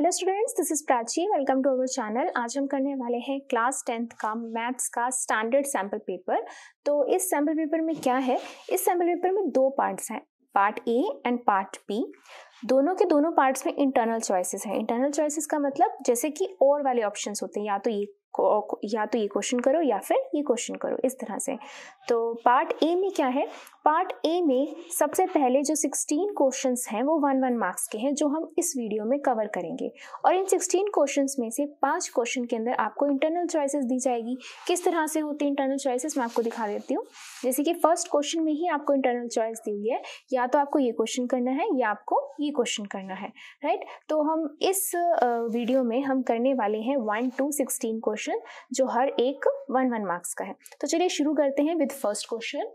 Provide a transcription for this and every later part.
Hello students this is Prachi welcome to our channel आज हम करने वाले हैं क्लास टेंथ का मैथ्स का स्टैंडर्ड सैम्पल पेपर तो इस सैम्पल पेपर में क्या है इस सैम्पल पेपर में दो पार्ट्स हैं part A and part B दोनों के दोनों पार्ट्स में इंटरनल चॉइसेस हैं इंटरनल चॉइसेस का मतलब जैसे कि और वाले ऑप्शन होते हैं या तो ये या तो ये क्वेश्चन करो या फिर ये क्वेश्चन करो इस तरह से तो पार्ट ए में क्या है पार्ट ए में सबसे पहले जो 16 क्वेश्चंस हैं वो वन वन मार्क्स के हैं जो हम इस वीडियो में कवर करेंगे और इन 16 क्वेश्चंस में से पांच क्वेश्चन के अंदर आपको इंटरनल चॉइसेस दी जाएगी किस तरह से होती है इंटरनल चॉइसेस मैं आपको दिखा देती हूँ जैसे कि फर्स्ट क्वेश्चन में ही आपको इंटरनल चॉइस दी हुई है या तो आपको ये क्वेश्चन करना है या आपको ये क्वेश्चन करना है राइट तो हम इस वीडियो में हम करने वाले हैं वन टू सिक्सटीन क्वेश्चन जो हर एक वन वन मार्क्स का है तो चलिए शुरू करते हैं विद फर्स्ट क्वेश्चन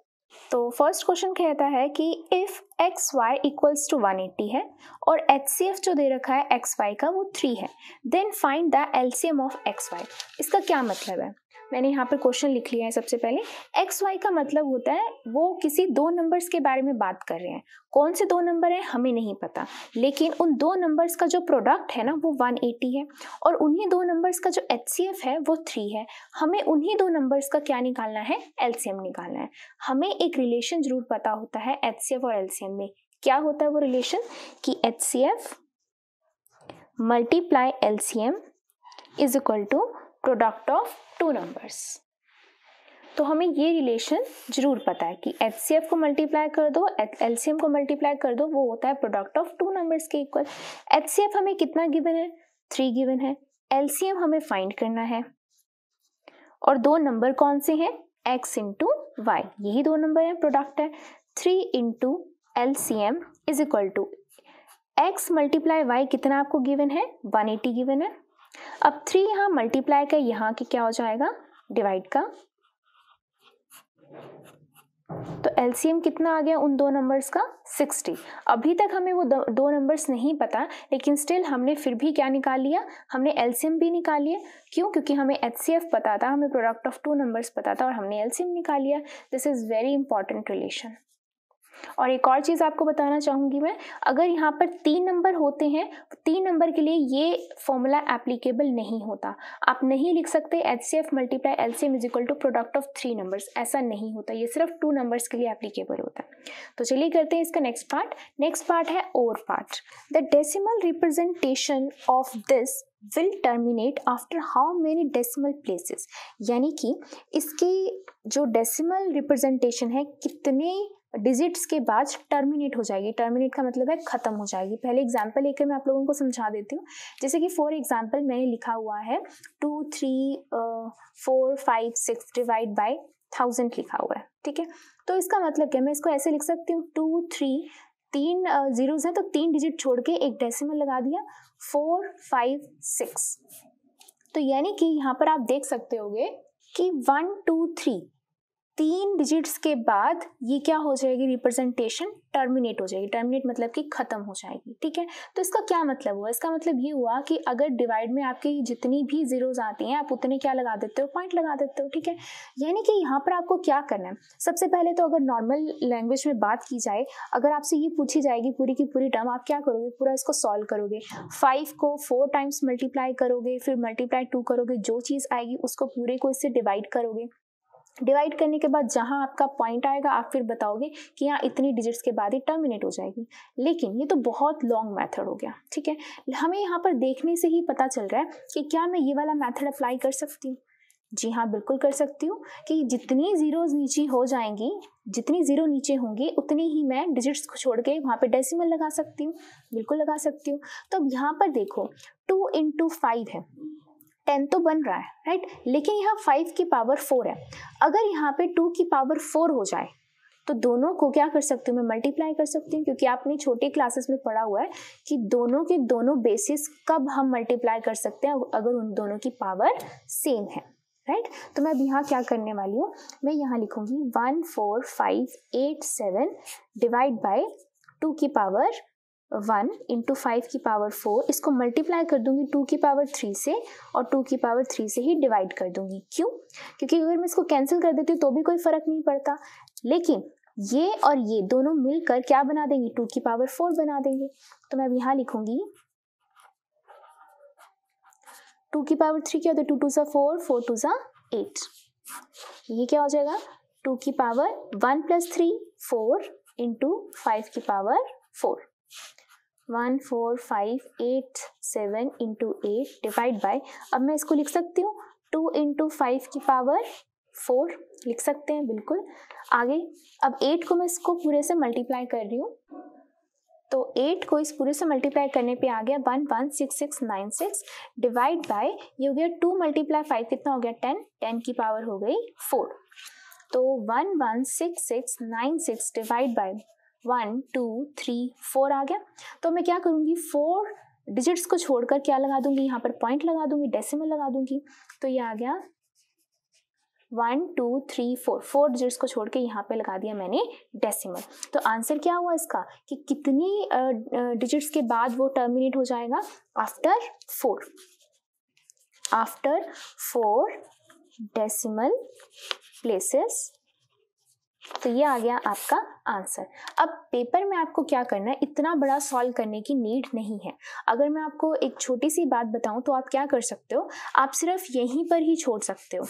तो फर्स्ट क्वेश्चन कहता है कि if X Y equals to one eighty है और एच सी एफ जो दे रखा है एक्स वाई का वो थ्री है then find the L C M of X Y इसका क्या मतलब है मैंने यहाँ पर क्वेश्चन लिख लिया है सबसे पहले एक्स वाई का मतलब होता है वो किसी दो नंबर्स के बारे में बात कर रहे हैं कौन से दो नंबर हैं हमें नहीं पता लेकिन उन दो नंबर्स का जो प्रोडक्ट है ना वो 180 है और उन्हीं दो नंबर्स का जो एच है वो थ्री है हमें उन्हीं दो नंबर्स का क्या निकालना है एम निकालना है हमें एक रिलेशन जरूर पता होता है एच और एम में क्या होता है वो रिलेशन कि H C F multiply L C M is equal to product of two numbers तो हमें ये रिलेशन जरूर पता है कि एच को मल्टीप्लाई कर दो एल को मल्टीप्लाई कर दो वो होता है प्रोडक्ट ऑफ टू नंबर्स के इक्वल एच हमें कितना गिवन है थ्री गिवन है एल हमें फाइंड करना है और दो नंबर कौन से हैं एक्स इंटू वाई यही दो नंबर हैं प्रोडक्ट है three into L C M is equal to X multiply Y कितना आपको गिवन है वन एटी गिवन है अब थ्री यहां मल्टीप्लाई का यहां के क्या हो जाएगा डिवाइड का तो एलसीएम कितना आ गया उन दो नंबर्स का 60 अभी तक हमें वो दो, नंबर्स नहीं पता लेकिन स्टिल हमने फिर भी क्या निकाल लिया हमने एलसीएम भी निकाल लिया क्यों क्योंकि हमें एच पता था हमें प्रोडक्ट ऑफ टू नंबर्स पता था और हमने एलसीएम निकाल लिया this is very important relation और एक और चीज़ आपको बताना चाहूँगी मैं अगर यहाँ पर तीन नंबर होते हैं तो तीन नंबर के लिए ये फॉर्मूला एप्लीकेबल नहीं होता आप नहीं लिख सकते H C F multiply L C M is equal to product of three numbers ऐसा नहीं होता ये सिर्फ टू नंबर्स के लिए एप्लीकेबल होता है तो चलिए करते हैं इसका नेक्स्ट पार्ट नेक्स्ट पार्ट है और part the decimal representation of this will terminate after how many decimal places यानी कि इसकी जो डेसिमल रिप्रेजेंटेशन है कितने डिजिट्स के बाद टर्मिनेट हो जाएगी टर्मिनेट का मतलब है ख़त्म हो जाएगी पहले एग्जाम्पल लेकर मैं आप लोगों को समझा देती हूँ जैसे कि फॉर एग्जाम्पल मैंने लिखा हुआ है two three four five six divide by thousand लिखा हुआ है ठीक है तो इसका मतलब क्या मैं इसको ऐसे लिख सकती हूँ टू थ्री तीन जीरोज हैं तो तीन डिजिट छोड़ के एक डेसिमल लगा दिया फोर फाइव सिक्स तो यानी कि यहाँ पर आप देख सकते होगे कि वन टू थ्री तीन डिजिट्स के बाद ये क्या हो जाएगी रिप्रेजेंटेशन टर्मिनेट हो जाएगी टर्मिनेट मतलब कि ख़त्म हो जाएगी ठीक है तो इसका क्या मतलब हुआ इसका मतलब ये हुआ कि अगर डिवाइड में आपकी जितनी भी ज़ीरोज़ आती हैं आप उतने क्या लगा देते हो पॉइंट लगा देते हो ठीक है यानी कि यहाँ पर आपको क्या करना है सबसे पहले तो अगर नॉर्मल लैंग्वेज में बात की जाए अगर आपसे ये पूछी जाएगी पूरी की पूरी टर्म आप क्या करोगे पूरा इसको सॉल्व करोगे फाइव को फोर टाइम्स मल्टीप्लाई करोगे फिर मल्टीप्लाई टू करोगे जो चीज़ आएगी उसको पूरे को इससे डिवाइड करोगे डिवाइड करने के बाद जहां आपका पॉइंट आएगा आप फिर बताओगे कि यहाँ इतनी डिजिट्स के बाद ही टर्मिनेट हो जाएगी लेकिन ये तो बहुत लॉन्ग मेथड हो गया ठीक है हमें यहाँ पर देखने से ही पता चल रहा है कि क्या मैं ये वाला मेथड अप्लाई कर सकती हूँ जी हाँ बिल्कुल कर सकती हूँ कि जितनी ज़ीरोज नीचे हो जाएंगी जितनी ज़ीरो नीचे होंगी उतनी ही मैं डिजिट्स को छोड़ के वहाँ पे डेसिमल लगा सकती हूँ बिल्कुल लगा सकती हूँ तो अब यहाँ पर देखो टू इंटू फाइव है टेन तो बन रहा है राइट लेकिन यहाँ फाइव की पावर फोर है अगर यहाँ पे टू की पावर फोर हो जाए तो दोनों को क्या कर सकती हूँ मैं मल्टीप्लाई कर सकती हूँ क्योंकि आपने छोटे क्लासेस में पढ़ा हुआ है कि दोनों के दोनों बेसिस कब हम मल्टीप्लाई कर सकते हैं अगर उन दोनों की पावर सेम है राइट तो मैं अब यहाँ क्या करने वाली हूँ मैं यहाँ लिखूंगी one four five eight seven divide by two की पावर वन इंटू फाइव की पावर फोर इसको मल्टीप्लाई कर दूंगी टू की पावर थ्री से और टू की पावर थ्री से ही डिवाइड कर दूंगी क्यों क्योंकि अगर मैं इसको कैंसिल कर देती हूँ तो भी कोई फर्क नहीं पड़ता लेकिन ये और ये दोनों मिलकर क्या बना देंगे टू की पावर फोर बना देंगे तो मैं अब यहाँ लिखूंगी टू की पावर थ्री क्या होता है टू टू सा फोर फोर टू सा एट ये क्या हो जाएगा टू की power one plus three four into five की power four one four five eight seven into eight divide by अब मैं इसको लिख सकती हूँ टू इंटू फाइव की पावर फोर लिख सकते हैं बिल्कुल आगे अब एट को मैं इसको पूरे से मल्टीप्लाई कर रही हूँ तो एट को इस पूरे से मल्टीप्लाई करने पे आ गया one one six six nine six divide by ये हो गया टू मल्टीप्लाई फाइव कितना हो गया टेन टेन की पावर हो गई फोर तो one one six six nine six divide by one two three four आ गया तो मैं क्या करूँगी फोर डिजिट्स को छोड़कर क्या लगा दूंगी यहाँ पर पॉइंट लगा दूंगी डेसिमल लगा दूंगी तो ये आ गया one two three four four digits को छोड़ के यहाँ पे लगा दिया मैंने डेसिमल तो आंसर क्या हुआ इसका कि कितनी डिजिट्स के बाद वो टर्मिनेट हो जाएगा after four after four decimal places तो ये आ गया आपका आंसर अब पेपर में आपको क्या करना है इतना बड़ा सॉल्व करने की नीड नहीं है अगर मैं आपको एक छोटी सी बात बताऊं तो आप क्या कर सकते हो आप सिर्फ यहीं पर ही छोड़ सकते हो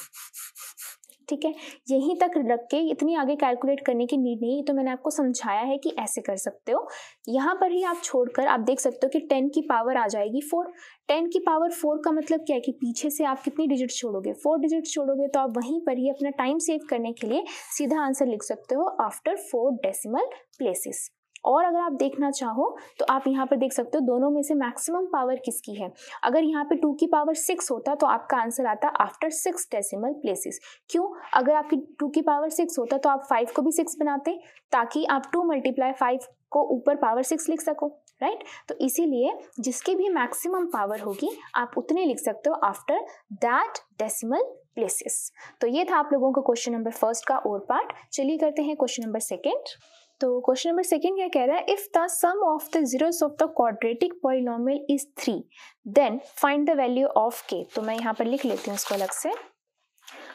ठीक है यहीं तक रख के इतनी आगे कैलकुलेट करने की नीड नहीं तो मैंने आपको समझाया है कि ऐसे कर सकते हो यहाँ पर ही आप छोड़कर आप देख सकते हो कि टेन की पावर आ जाएगी फोर टेन की पावर फोर का मतलब क्या है कि पीछे से आप कितनी डिजिट छोड़ोगे फोर डिजिट छोड़ोगे तो आप वहीं पर ही अपना टाइम सेव करने के लिए सीधा आंसर लिख सकते हो आफ्टर फोर डेसिमल प्लेसेस और अगर आप देखना चाहो तो आप यहाँ पर देख सकते हो दोनों में से मैक्सिमम पावर किसकी है अगर यहाँ पे टू की पावर सिक्स होता तो आपका आंसर आता आफ्टर सिक्स डेसिमल प्लेसेस क्यों अगर आपकी टू की पावर सिक्स होता तो आप फाइव को भी सिक्स बनाते ताकि आप टू मल्टीप्लाई फाइव को ऊपर पावर सिक्स लिख सको राइट तो इसीलिए जिसकी भी मैक्सिमम पावर होगी आप उतने लिख सकते हो आफ्टर दैट डेसिमल प्लेसेस तो ये था आप लोगों का क्वेश्चन नंबर फर्स्ट का और पार्ट चलिए करते हैं क्वेश्चन नंबर सेकेंड तो क्वेश्चन नंबर सेकंड क्या कह रहा है if the sum of the zeros of the quadratic polynomial is three then find the value of K तो मैं यहां पर लिख लेती हूँ इसको अलग से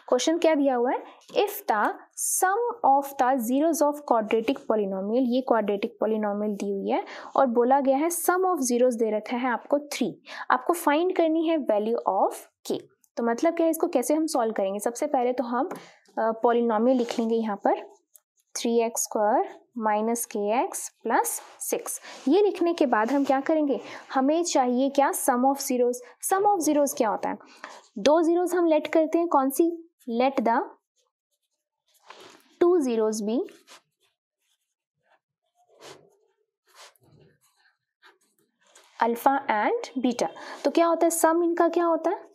क्वेश्चन क्या दिया हुआ है if the sum of the zeros of quadratic polynomial ये क्वाड्रेटिक पॉलिनोमियल दी हुई है और बोला गया है सम ऑफ जीरोस दे रखा है आपको थ्री आपको फाइंड करनी है वैल्यू ऑफ के तो मतलब क्या है इसको कैसे हम सॉल्व करेंगे सबसे पहले तो हम पॉलिनोमियल लिख लेंगे यहाँ पर three X square minus K X plus six ये लिखने के बाद हम क्या करेंगे हमें चाहिए क्या sum of zeros sum of zeros क्या होता है दो ज़ीरोज़ हम लेट करते हैं कौन सी let the two zeros be alpha and beta तो क्या होता है सम इनका क्या होता है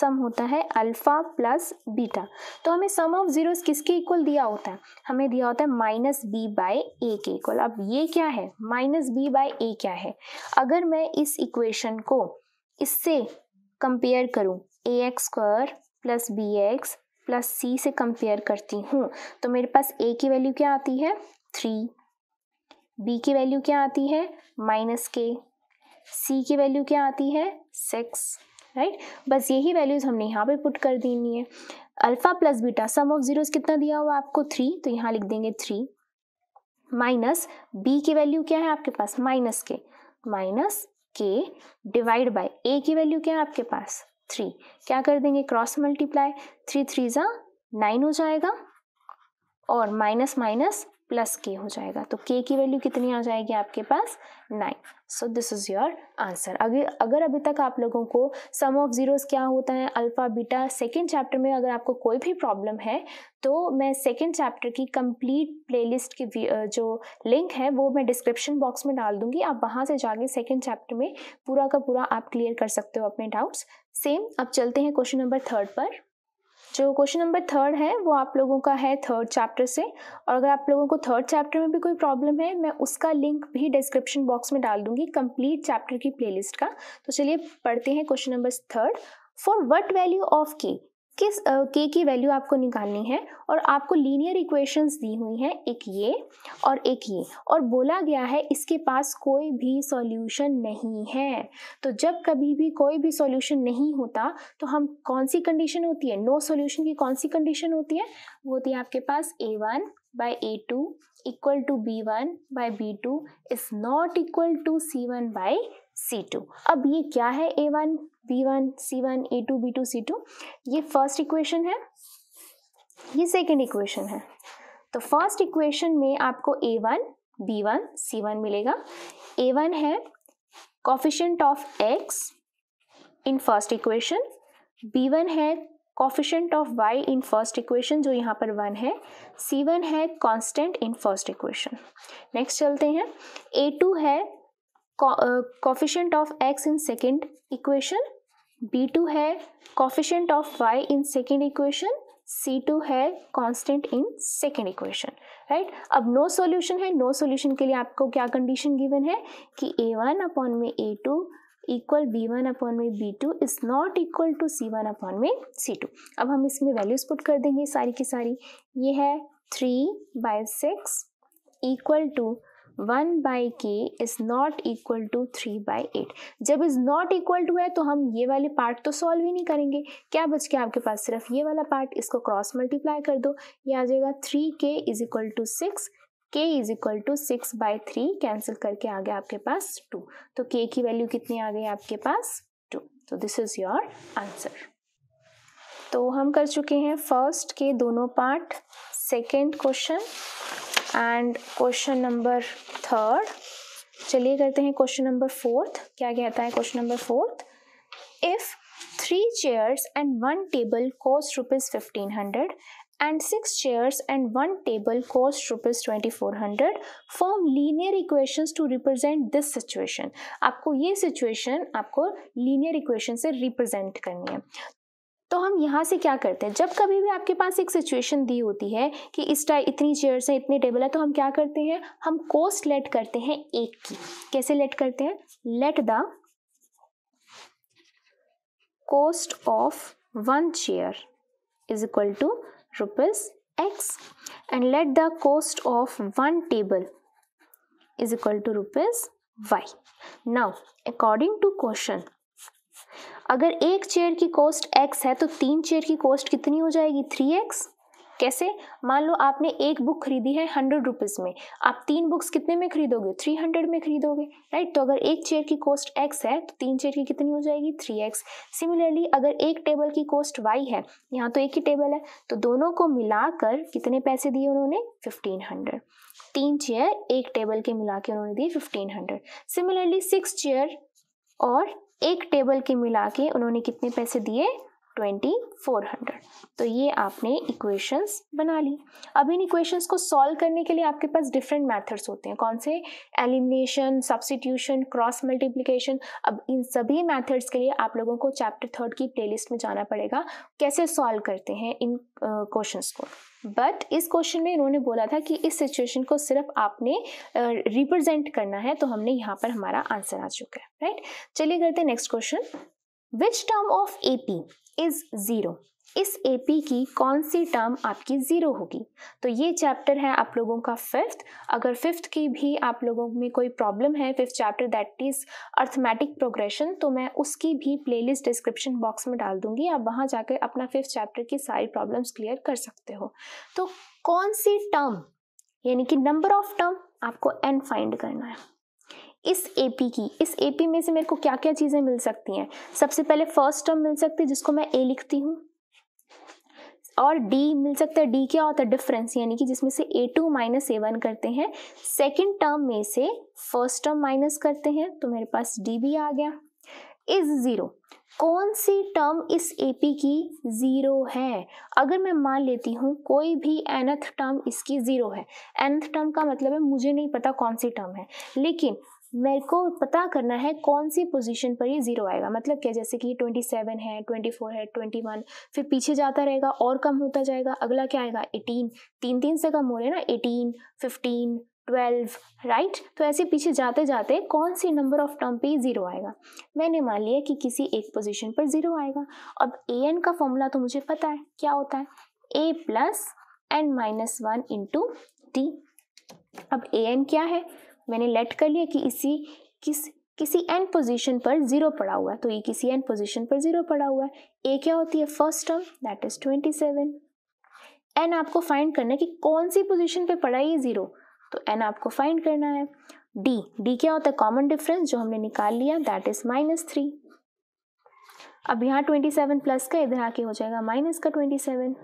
सम होता है अल्फा प्लस बीटा तो हमें सम ऑफ जीरोस किसके इक्वल दिया होता है हमें दिया होता है माइनस बी बाय ए के इक्वल अब ये क्या है माइनस बी बाय ए क्या है अगर मैं इस इक्वेशन को इससे कंपेयर करूं A X square plus B X plus C से कंपेयर करती हूँ तो मेरे पास ए की वैल्यू क्या आती है थ्री बी की वैल्यू क्या आती है माइनस के सी की वैल्यू क्या आती है सिक्स राइट बस यही वैल्यूज़ हमने यहाँ पे पुट कर देनी है alpha plus beta sum of zeros कितना दिया हुआ आपको थ्री तो यहाँ लिख देंगे थ्री माइनस बी की वैल्यू क्या है आपके पास minus K minus K divide by A की वैल्यू क्या है आपके पास थ्री क्या कर देंगे क्रॉस मल्टीप्लाई थ्री थ्री ज़ा नाइन हो जाएगा और माइनस माइनस प्लस के हो जाएगा तो के की वैल्यू कितनी आ जाएगी आपके पास nine so this is your answer अगर अगर अभी तक आप लोगों को सम ऑफ जीरोस क्या होता है अल्फा बीटा सेकेंड चैप्टर में अगर आपको कोई भी प्रॉब्लम है तो मैं सेकेंड चैप्टर की कंप्लीट प्लेलिस्ट की जो लिंक है वो मैं डिस्क्रिप्शन बॉक्स में डाल दूंगी आप वहाँ से जाके सेकेंड चैप्टर में पूरा का पूरा आप क्लियर कर सकते हो अपने डाउट्स सेम अब चलते हैं क्वेश्चन नंबर थर्ड पर जो क्वेश्चन नंबर थर्ड है वो आप लोगों का है थर्ड चैप्टर से और अगर आप लोगों को थर्ड चैप्टर में भी कोई प्रॉब्लम है मैं उसका लिंक भी डिस्क्रिप्शन बॉक्स में डाल दूंगी कंप्लीट चैप्टर की प्लेलिस्ट का तो चलिए पढ़ते हैं question number third for what value of K किस के की वैल्यू आपको निकालनी है और आपको लीनियर इक्वेशंस दी हुई हैं एक ये और एक ये और बोला गया है इसके पास कोई भी सॉल्यूशन नहीं है तो जब कभी भी कोई भी सॉल्यूशन नहीं होता तो हम कौन सी कंडीशन होती है नो no सॉल्यूशन की कौन सी कंडीशन होती है वो होती है आपके पास A one A two two equal B one by B two is not equal to C one by C two अब ये क्या है A one B one C one A two B two C two ये first equation है ये second equation है तो first equation में आपको A one B one C one मिलेगा ए वन है coefficient of X in first equation B one है coefficient of Y in first equation जो यहाँ पर वन है सी वन है constant in first equation next चलते हैं ए टू है coefficient of X in second equation B two है coefficient of Y in second equation C two है constant in second equation right अब no no solution है no no solution के लिए आपको क्या कंडीशन गिवन है कि ए वन अपॉन में A two equal B one upon में B two is not equal to C one upon में सी टू अब हम इसमें वैल्यूज पुट कर देंगे सारी की सारी ये है three by six equal to one by K is not equal to three by eight जब इज नॉट इक्वल टू है तो हम ये वाले पार्ट तो सॉल्व ही नहीं करेंगे क्या बच गया आपके पास सिर्फ ये वाला पार्ट इसको क्रॉस मल्टीप्लाई कर दो ये आ जाएगा three K is equal to six K is equal to six by three cancel करके आ गया आपके पास टू तो के की वैल्यू कितनी आ गई आपके पास टू तो दिस इज योर आंसर तो हम कर चुके हैं फर्स्ट के दोनों part second question and question number third चलिए करते हैं क्वेश्चन नंबर फोर्थ क्या कहता है question number fourth if three chairs and one table cost rupees fifteen hundred and six chairs and one table cost rupees twenty four hundred form linear equation to represent this situation आपको ये situation आपको linear equation से represent करनी है तो हम यहाँ से क्या करते हैं जब कभी भी आपके पास एक सिचुएशन दी होती है कि इस टाइप इतनी चेयर्स हैं इतने टेबल है तो हम क्या करते हैं हम कोस्ट लेट करते हैं एक की कैसे लेट करते हैं let the cost of one chair is equal to rupees X and let the cost of one table is equal to rupees Y now according to question अगर एक चेयर की कॉस्ट एक्स है तो तीन chair की cost कितनी हो जाएगी थ्री एक्स कैसे मान लो आपने एक बुक खरीदी है हंड्रेड रुपीज़ में आप तीन बुक्स कितने में खरीदोगे थ्री हंड्रेड में खरीदोगे राइट तो अगर एक चेयर की कॉस्ट एक्स है तो तीन चेयर की कितनी हो जाएगी थ्री एक्स सिमिलरली अगर एक टेबल की कॉस्ट वाई है यहाँ तो एक ही टेबल है तो दोनों को मिलाकर कितने पैसे दिए उन्होंने फिफ्टीन हंड्रेड तीन चेयर एक टेबल के मिला के उन्होंने दिए fifteen hundred similarly six chair और एक टेबल के मिला के उन्होंने कितने पैसे दिए ट्वेंटी फोर हंड्रेड तो ये आपने इक्वेशंस बना ली अब इन इक्वेशंस को सॉल्व करने के लिए आपके पास डिफरेंट मेथड्स होते हैं कौन से एलिमिनेशन सब्सिट्यूशन क्रॉस मल्टीप्लिकेशन अब इन सभी मेथड्स के लिए आप लोगों को चैप्टर थर्ड की प्लेलिस्ट में जाना पड़ेगा कैसे सॉल्व करते हैं इन क्वेश्चंस uh, को बट इस क्वेश्चन में इन्होंने बोला था कि इस सिचुएशन को सिर्फ आपने रिप्रेजेंट uh, करना है तो हमने यहाँ पर हमारा आंसर आ चुका है राइट चलिए करते हैं next question which term of A P is zero इस एपी की कौन सी टर्म आपकी ज़ीरो होगी तो ये चैप्टर है आप लोगों का फिफ्थ अगर फिफ्थ की भी आप लोगों में कोई प्रॉब्लम है fifth chapter that is arithmetic progression तो मैं उसकी भी प्लेलिस्ट डिस्क्रिप्शन बॉक्स में डाल दूंगी आप वहाँ जाकर अपना फिफ्थ चैप्टर की सारी प्रॉब्लम्स क्लियर कर सकते हो तो कौन सी टर्म यानी कि नंबर ऑफ टर्म आपको एन फाइंड करना है इस एपी की इस एपी में से मेरे को क्या क्या चीज़ें मिल सकती हैं सबसे पहले फर्स्ट टर्म मिल सकती है जिसको मैं ए लिखती हूँ और d मिल सकता है d क्या होता है डिफरेंस यानी कि जिसमें से a2 to minus A one करते हैं सेकेंड टर्म में से फर्स्ट टर्म माइनस करते हैं तो मेरे पास d भी आ गया इज ज़ीरो कौन सी टर्म इस एपी की ज़ीरो है अगर मैं मान लेती हूँ कोई भी एनथ टर्म इसकी ज़ीरो है एनथ टर्म का मतलब है मुझे नहीं पता कौन सी टर्म है लेकिन मेरे को पता करना है कौन सी पोजीशन पर ये जीरो आएगा मतलब क्या जैसे कि ट्वेंटी सेवन है ट्वेंटी फोर है ट्वेंटी वन फिर पीछे जाता रहेगा और कम होता जाएगा अगला क्या आएगा एटीन तीन तीन से कम हो रहे ना एटीन फिफ्टीन ट्वेल्व राइट तो ऐसे पीछे जाते जाते कौन सी नंबर ऑफ टर्म पे ज़ीरो आएगा मैंने मान लिया कि किसी एक पोजीशन पर ज़ीरो आएगा अब ए एन का फॉर्मूला तो मुझे पता है क्या होता है A plus N minus one into T अब ए एन क्या है मैंने लेट कर लिया कि इसी किस किसी एंड पोजीशन पर जीरो पड़ा हुआ है तो ये किसी एंड पोजीशन पर जीरो पड़ा हुआ है ए क्या होती है first term that is twenty seven N आपको फाइंड करना है कि कौन सी पोजीशन पे पड़ा ये जीरो तो एन आपको फाइंड करना है डी डी क्या होता है कॉमन डिफरेंस जो हमने निकाल लिया दैट इज माइनस थ्री अब यहाँ ट्वेंटी सेवन प्लस का इधर आके हो जाएगा माइनस का ट्वेंटी सेवन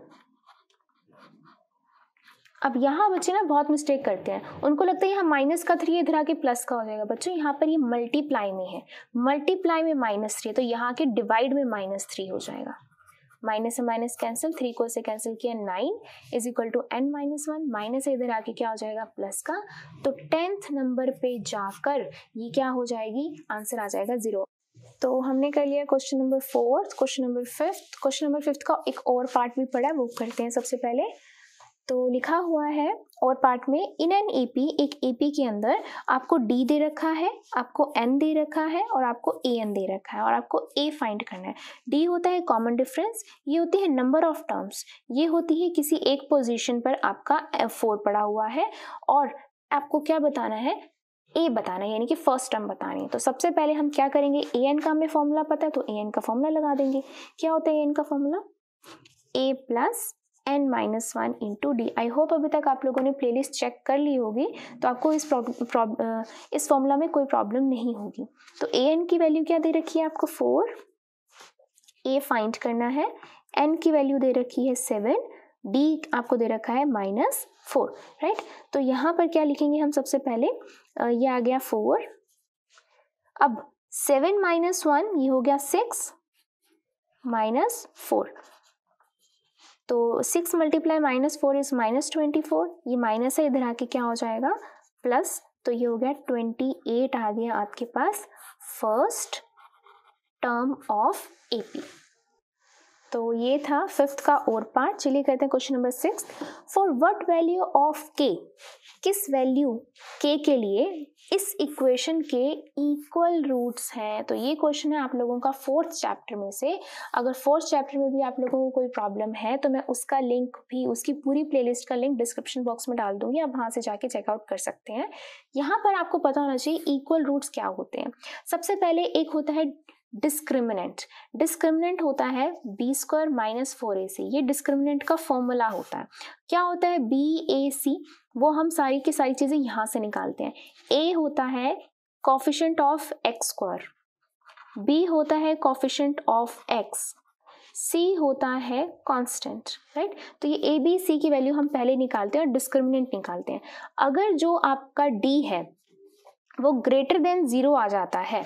अब यहाँ बच्चे ना बहुत मिस्टेक करते हैं उनको लगता है यहाँ माइनस का थ्री है इधर आके प्लस का हो जाएगा बच्चों यहाँ पर ये यह मल्टीप्लाई में है मल्टीप्लाई में माइनस थ्री है तो यहाँ के डिवाइड में माइनस थ्री हो जाएगा माइनस से माइनस कैंसिल थ्री को से कैंसिल किया nine is equal to N minus one minus इधर आके क्या हो जाएगा प्लस का तो टेंथ नंबर पे जाकर ये क्या हो जाएगी आंसर आ जाएगा जीरो तो हमने कर लिया question number fourth question number fifth question number fifth का एक और पार्ट भी पड़ा है वो करते हैं सबसे पहले तो लिखा हुआ है और पार्ट में इन एन पी एक पी के अंदर आपको डी दे रखा है आपको एन दे रखा है और आपको ए एन दे रखा है और आपको ए फाइंड करना है डी होता है कॉमन डिफरेंस ये होती है नंबर ऑफ टर्म्स ये होती है किसी एक पोजीशन पर आपका एफ फोर पड़ा हुआ है और आपको क्या बताना है ए बताना है यानी कि फर्स्ट टर्म बतानी है तो सबसे पहले हम क्या करेंगे ए एन का हमें फॉर्मूला पता है तो ए एन का फॉर्मूला लगा देंगे क्या होता है ए एन का formula A plus N minus one into D I hope अभी तक आप लोगों ने प्लेलिस्ट चेक कर ली होगी तो आपको इस प्रॉब, प्रॉब, इस फॉर्मूला में कोई प्रॉब्लम नहीं होगी तो ए एन की वैल्यू क्या दे रखी है आपको फोर ए फाइंड करना है एन की वैल्यू दे रखी है सेवन डी आपको दे रखा है माइनस फोर राइट तो यहाँ पर क्या लिखेंगे हम सबसे पहले ये आ गया फोर अब सेवन माइनस वन ये हो गया सिक्स माइनस फोर तो six multiply minus four is minus twenty four ये माइनस है इधर आके क्या हो जाएगा प्लस तो ये हो गया ट्वेंटी एट आ गया आपके पास फर्स्ट टर्म ऑफ एपी तो ये था फिफ्थ का और पार्ट चलिए करते हैं question number six for what value of K किस वैल्यू के के लिए इस इक्वेशन के इक्वल रूट्स हैं तो ये क्वेश्चन है आप लोगों का फोर्थ चैप्टर में से अगर फोर्थ चैप्टर में भी आप लोगों को कोई प्रॉब्लम है तो मैं उसका लिंक भी उसकी पूरी प्लेलिस्ट का लिंक डिस्क्रिप्शन बॉक्स में डाल दूंगी आप वहाँ से जाके चेकआउट कर सकते हैं यहाँ पर आपको पता होना चाहिए इक्वल रूट्स क्या होते हैं सबसे पहले एक होता है डिस्क्रिमिनेंट डिस्क्रिमिनेंट होता है B square minus four A C ये डिस्क्रिमिनेंट का फॉर्मूला होता है क्या होता है बी ए सी वो हम सारी की सारी चीज़ें यहाँ से निकालते हैं ए होता है coefficient of X square B होता है कॉफिशेंट ऑफ एक्स सी होता है कांस्टेंट राइट तो ये ए बी सी की वैल्यू हम पहले निकालते हैं और डिस्क्रिमिनेंट निकालते हैं अगर जो आपका डी है वो ग्रेटर देन ज़ीरो आ जाता है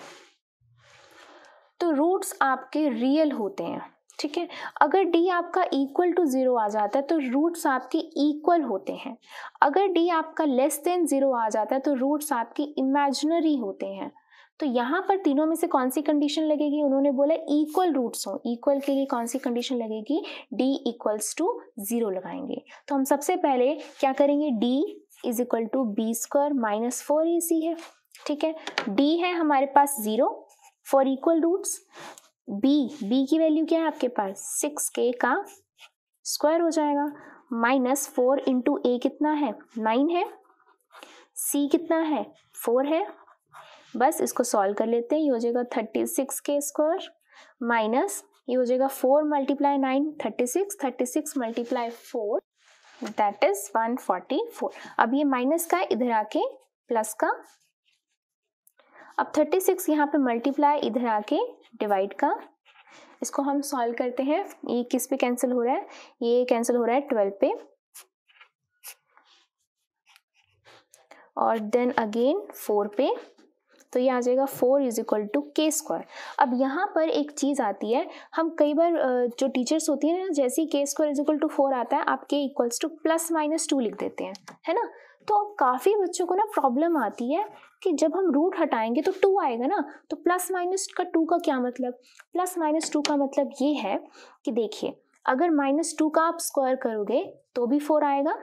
तो रूट्स आपके रियल होते हैं ठीक है अगर d आपका इक्वल टू ज़ीरो आ जाता है तो रूट्स आपके इक्वल होते हैं अगर d आपका लेस देन ज़ीरो आ जाता है तो रूट्स आपके इमेजनरी होते हैं तो यहाँ पर तीनों में से कौन सी कंडीशन लगेगी उन्होंने बोला इक्वल रूट्स हो इक्वल के लिए कौन सी कंडीशन लगेगी d इक्वल्स टू ज़ीरो लगाएंगे तो हम सबसे पहले क्या करेंगे d is equal to B square minus four A C है ठीक है d है हमारे पास zero for equal roots B B की वैल्यू क्या है आपके पास सिक्स के का स्क्वायर हो जाएगा माइनस फोर इंटू ए कितना है नाइन है सी कितना है फोर है बस इसको सॉल्व कर लेते हैं ये हो जाएगा thirty six K square minus ये हो जाएगा four multiply nine thirty six thirty six multiply four that is one forty four अब ये माइनस का इधर आके प्लस का अब 36 सिक्स यहाँ पर मल्टीप्लाई इधर आके डिवाइड का इसको हम सॉल्व करते हैं ये किस पे कैंसिल हो रहा है ये कैंसिल हो रहा है ट्वेल्व पे और देन अगेन फोर पे तो ये आ जाएगा four is equal to K square अब यहाँ पर एक चीज़ आती है हम कई बार जो टीचर्स होती है ना जैसे ही K square is equal to four आता है आप K equals to plus minus two लिख देते हैं है ना तो अब काफ़ी बच्चों को ना प्रॉब्लम आती है कि जब हम रूट हटाएंगे तो टू आएगा ना तो प्लस माइनस का टू का क्या मतलब प्लस माइनस टू का मतलब ये है कि देखिए अगर माइनस टू का आप स्क्वायर करोगे तो भी फोर आएगा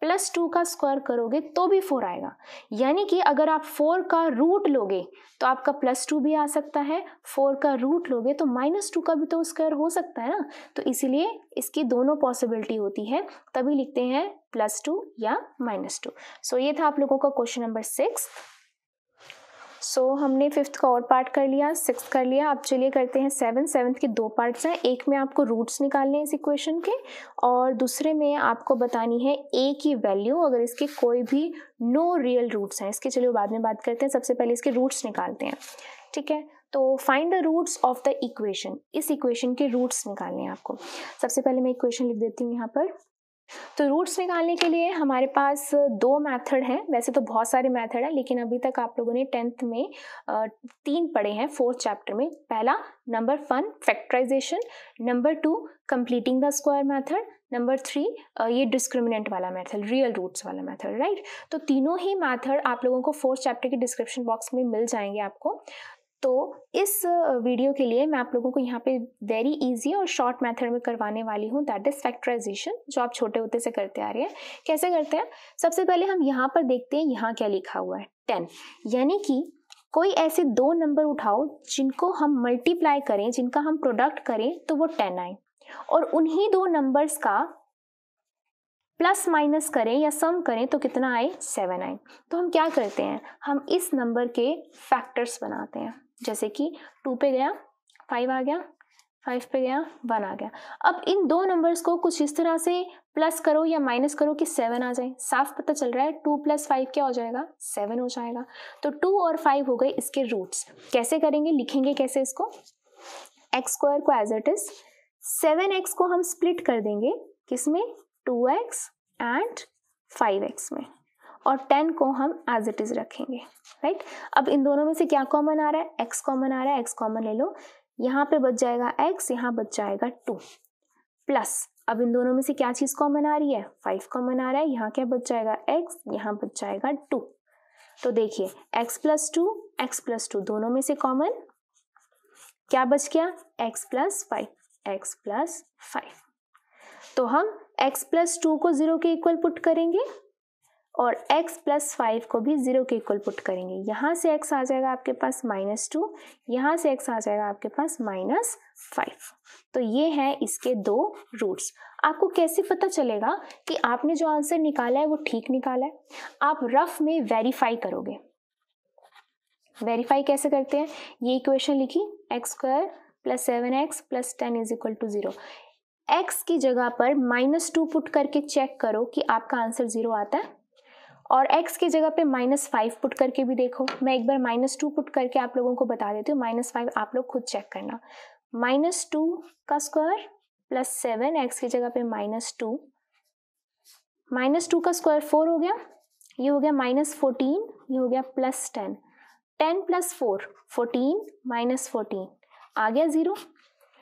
प्लस टू का स्क्वायर करोगे तो भी फोर आएगा यानी कि अगर आप फोर का रूट लोगे तो आपका प्लस टू भी आ सकता है फोर का रूट लोगे तो माइनस टू का भी तो स्क्वायर हो सकता है ना तो इसीलिए इसकी दोनों पॉसिबिलिटी होती है तभी लिखते हैं प्लस टू या माइनस टू सो ये था आप लोगों का question number six so so, हमने फिफ्थ का और पार्ट कर लिया सिक्स कर लिया अब चलिए करते हैं सेवन सेवन्थ के दो पार्ट्स हैं एक में आपको रूट्स निकालने हैं इस इक्वेशन के और दूसरे में आपको बतानी है ए की वैल्यू अगर इसके कोई भी नो रियल रूट्स हैं इसके चलिए बाद में बात करते हैं सबसे पहले इसके रूट्स निकालते हैं ठीक है तो find the roots of the equation इस इक्वेशन के रूट्स निकालने हैं आपको सबसे पहले मैं इक्वेशन लिख देती हूँ यहाँ पर तो रूट्स निकालने के लिए हमारे पास दो मेथड हैं वैसे तो बहुत सारे मेथड हैं लेकिन अभी तक आप लोगों ने टेंथ में तीन पढ़े हैं फोर्थ चैप्टर में पहला number one factorisation number two completing the square method number three ये डिस्क्रिमिनेंट वाला मेथड रियल रूट्स वाला मेथड राइट तो तीनों ही मेथड आप लोगों को फोर्थ चैप्टर के डिस्क्रिप्शन बॉक्स में मिल जाएंगे आपको तो इस वीडियो के लिए मैं आप लोगों को यहाँ पे वेरी इजी और शॉर्ट मेथड में करवाने वाली हूँ दैट इज़ फैक्टराइजेशन जो आप छोटे होते से करते आ रहे हैं कैसे करते हैं सबसे पहले हम यहाँ पर देखते हैं यहाँ क्या लिखा हुआ है टेन यानी कि कोई ऐसे दो नंबर उठाओ जिनको हम मल्टीप्लाई करें जिनका हम प्रोडक्ट करें तो वो टेन आए और उन्हीं दो नंबर्स का प्लस माइनस करें या सम करें तो कितना आए सेवन आए तो हम क्या करते हैं हम इस नंबर के फैक्टर्स बनाते हैं जैसे कि टू पे गया फाइव आ गया फाइव पे गया वन आ गया अब इन दो नंबर्स को कुछ इस तरह से प्लस करो या माइनस करो कि सेवन आ जाए साफ पता चल रहा है टू प्लस फाइव क्या हो जाएगा सेवन हो जाएगा तो टू और फाइव हो गए इसके रूट्स कैसे करेंगे लिखेंगे कैसे इसको एक्स स्क्वायर को as it is seven X को हम स्प्लिट कर देंगे किसमें two X and five X में और टेन को हम एज इट इज़ रखेंगे राइट right? अब इन दोनों में से क्या कॉमन आ रहा है एक्स कॉमन आ रहा है एक्स कॉमन ले लो यहाँ पे बच जाएगा एक्स यहाँ बच जाएगा टू प्लस अब इन दोनों में से क्या चीज़ कॉमन आ रही है फाइव कॉमन आ रहा है यहाँ क्या बच जाएगा एक्स यहाँ बच जाएगा टू तो देखिए X plus two X plus two दोनों में से कॉमन क्या बच गया X plus five X plus five तो हम एक्स प्लस टू को ज़ीरो के इक्वल पुट करेंगे और x प्लस फाइव को भी ज़ीरो के इक्वल पुट करेंगे यहाँ से x आ जाएगा आपके पास माइनस टू यहाँ से x आ जाएगा आपके पास माइनस फाइव तो ये है इसके दो रूट्स आपको कैसे पता चलेगा कि आपने जो आंसर निकाला है वो ठीक निकाला है आप रफ में वेरीफाई करोगे वेरीफाई कैसे करते हैं ये इक्वेशन लिखी X square plus seven X plus ten is equal to zero X की जगह पर माइनस टू पुट करके चेक करो कि आपका आंसर ज़ीरो आता है और x की जगह पे माइनस फाइव पुट करके भी देखो मैं एक बार माइनस टू पुट करके आप लोगों को बता देती हूँ माइनस फाइव आप लोग खुद चेक करना माइनस टू का स्क्वायर प्लस सेवन एक्स की जगह पे माइनस टू माइनस टू का स्क्वायर फोर हो गया ये हो गया माइनस फोर्टीन ये हो गया plus ten ten plus four fourteen minus fourteen आ गया ज़ीरो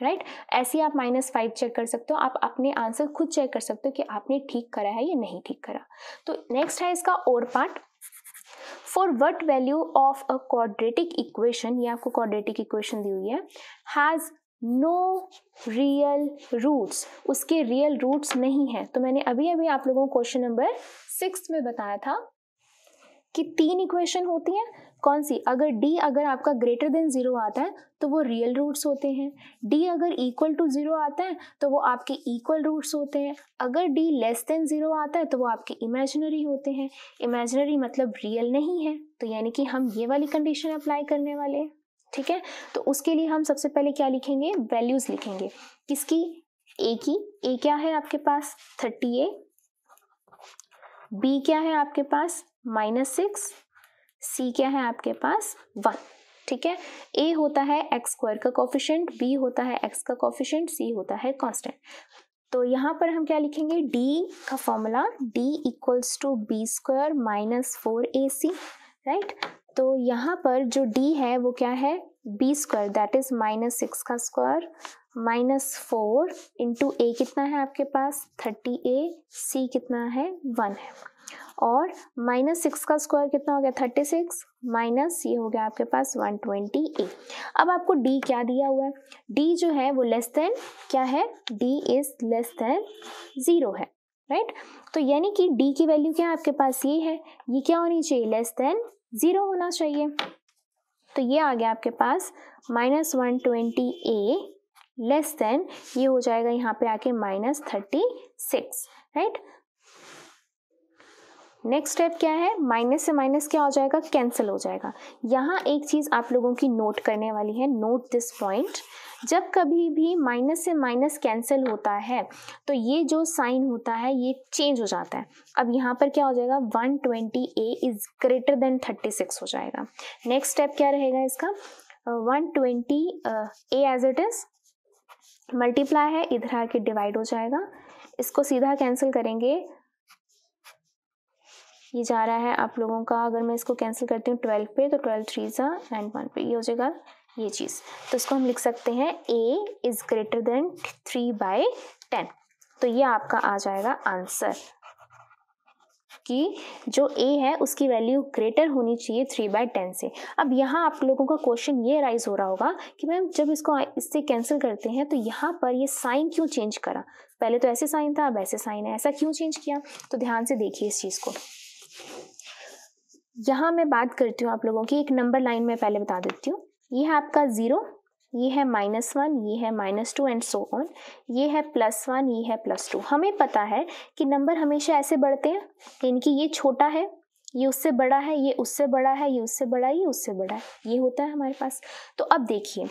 राइट ऐसे आप माइनस फाइव चेक कर सकते हो आप अपने आंसर खुद चेक कर सकते हो कि आपने ठीक करा है या नहीं ठीक करा तो नेक्स्ट है इसका और part for what value of a quadratic equation ये आपको क्वाड्रेटिक इक्वेशन दी हुई है हैज़ नो रियल रूट्स उसके रियल रूट्स नहीं है तो मैंने अभी अभी आप लोगों को क्वेश्चन नंबर सिक्स में बताया था कि तीन इक्वेशन होती हैं कौन सी अगर d अगर आपका ग्रेटर देन जीरो आता है तो वो रियल रूट्स होते हैं d अगर इक्वल टू जीरो आता है तो वो आपके इक्वल रूट्स होते हैं अगर d लेस देन जीरो आता है तो वो आपके इमेजिनरी होते हैं इमेजिनरी मतलब रियल नहीं है तो यानी कि हम ये वाली कंडीशन अप्लाई करने वाले हैं ठीक है तो उसके लिए हम सबसे पहले क्या लिखेंगे वैल्यूज लिखेंगे किसकी ए की ए क्या है आपके पास थर्टी ए बी क्या है आपके पास माइनस सिक्स सी क्या है आपके पास वन ठीक है ए होता है एक्स स्क्वायर का कॉफिशेंट बी होता है एक्स का कॉफिशेंट सी होता है कॉन्स्टेंट तो यहाँ पर हम क्या लिखेंगे डी का formula D equals to B square minus four A C right तो यहाँ पर जो डी है वो क्या है B square that is minus six का square minus four into A कितना है आपके पास थर्टी ए सी कितना है वन है और माइनस सिक्स का स्क्वायर कितना हो गया थर्टी सिक्स माइनस ये हो गया आपके पास वन ट्वेंटी एट अब आपको डी क्या दिया हुआ है डी जो है वो लेस देन क्या है D is less than zero है राइट right? तो यानी कि डी की वैल्यू क्या आपके पास ये है ये क्या होनी चाहिए लेस देन ज़ीरो होना चाहिए तो ये आ गया आपके पास minus one twenty A less than ये हो जाएगा यहाँ पे आके minus thirty six right next step क्या है माइनस से माइनस क्या हो जाएगा कैंसिल हो जाएगा यहाँ एक चीज़ आप लोगों की नोट करने वाली है नोट दिस पॉइंट जब कभी भी माइनस से माइनस कैंसिल होता है तो ये जो साइन होता है ये चेंज हो जाता है अब यहाँ पर क्या हो जाएगा 120 twenty A is greater than 36 हो जाएगा नेक्स्ट स्टेप क्या रहेगा इसका one twenty A as it is multiply है इधर आके डिवाइड हो जाएगा इसको सीधा कैंसिल करेंगे ये जा रहा है आप लोगों का अगर मैं इसको कैंसिल करती हूँ ट्वेल्व पे तो ट्वेल्व थ्री ज़ा एंड वन पे ये हो जाएगा ये चीज़ तो इसको हम लिख सकते हैं A is greater than three by ten तो ये आपका आ जाएगा आंसर कि जो ए है उसकी वैल्यू ग्रेटर होनी चाहिए थ्री बाई टेन से अब यहाँ आप लोगों का क्वेश्चन ये राइज हो रहा होगा कि मैम जब इसको इससे कैंसिल करते हैं तो यहाँ पर ये साइन क्यों चेंज करा पहले तो ऐसे साइन था अब ऐसे साइन है ऐसा क्यों चेंज किया तो ध्यान से देखिए इस चीज़ को यहाँ मैं बात करती हूँ आप लोगों की एक नंबर लाइन में पहले बता देती हूँ ये है आपका ज़ीरो ये है माइनस वन ये है minus two and so on ये है प्लस वन ये है प्लस टू हमें पता है कि नंबर हमेशा ऐसे बढ़ते हैं यानी ये छोटा है ये उससे बड़ा है ये उससे बड़ा है ये उससे बड़ा है ये उससे बड़ा है ये होता है हमारे पास तो अब देखिए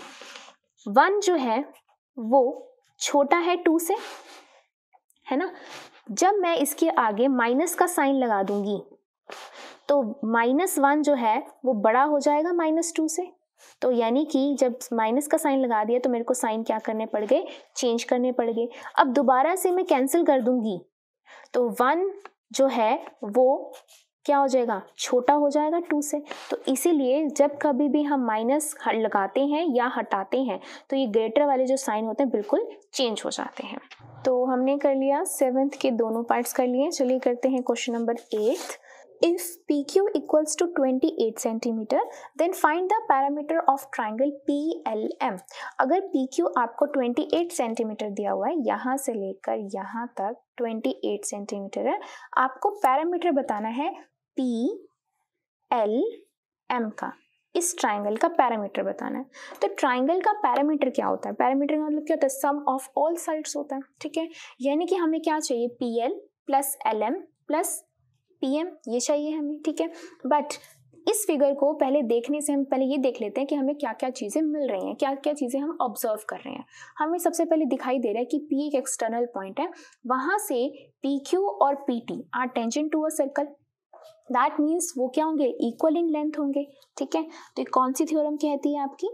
वन जो है वो छोटा है टू से है ना जब मैं इसके आगे माइनस का साइन लगा दूंगी तो माइनस वन जो है वो बड़ा हो जाएगा माइनस टू से तो यानी कि जब माइनस का साइन लगा दिया तो मेरे को साइन क्या करने पड़ गए चेंज करने पड़ गए अब दोबारा से मैं कैंसिल कर दूंगी तो वन जो है वो क्या हो जाएगा छोटा हो जाएगा टू से तो इसीलिए जब कभी भी हम माइनस लगाते हैं या हटाते हैं तो ये ग्रेटर वाले जो साइन होते हैं बिल्कुल चेंज हो जाते हैं तो हमने कर लिया सेवन्थ के दोनों पार्ट्स कर लिए चलिए करते हैं question number eighth if PQ equals to 28 centimetre then find the parameter of triangle PLM अगर PQ आपको 28 सेंटीमीटर दिया हुआ है यहाँ से लेकर यहाँ तक 28 सेंटीमीटर है आपको पैरामीटर बताना है पी एल एम का इस ट्राइंगल का पैरामीटर बताना है तो ट्राइंगल का पैरामीटर क्या होता है पैरामीटर का मतलब क्या होता है सम ऑफ ऑल साइड्स होता है ठीक है यानी कि हमें क्या चाहिए P L plus L M plus PM ये चाहिए हमें ठीक है बट इस फिगर को पहले देखने से हम पहले ये देख लेते हैं कि हमें क्या क्या चीज़ें मिल रही हैं क्या क्या चीज़ें हम ऑब्जर्व कर रहे हैं हमें सबसे पहले दिखाई दे रहा है कि पी एक एक्सटर्नल पॉइंट है वहाँ से पी क्यू और P T are tangent to a circle that means वो क्या होंगे इक्वल इन लेंथ होंगे ठीक है तो कौन सी थ्योरम कहती है आपकी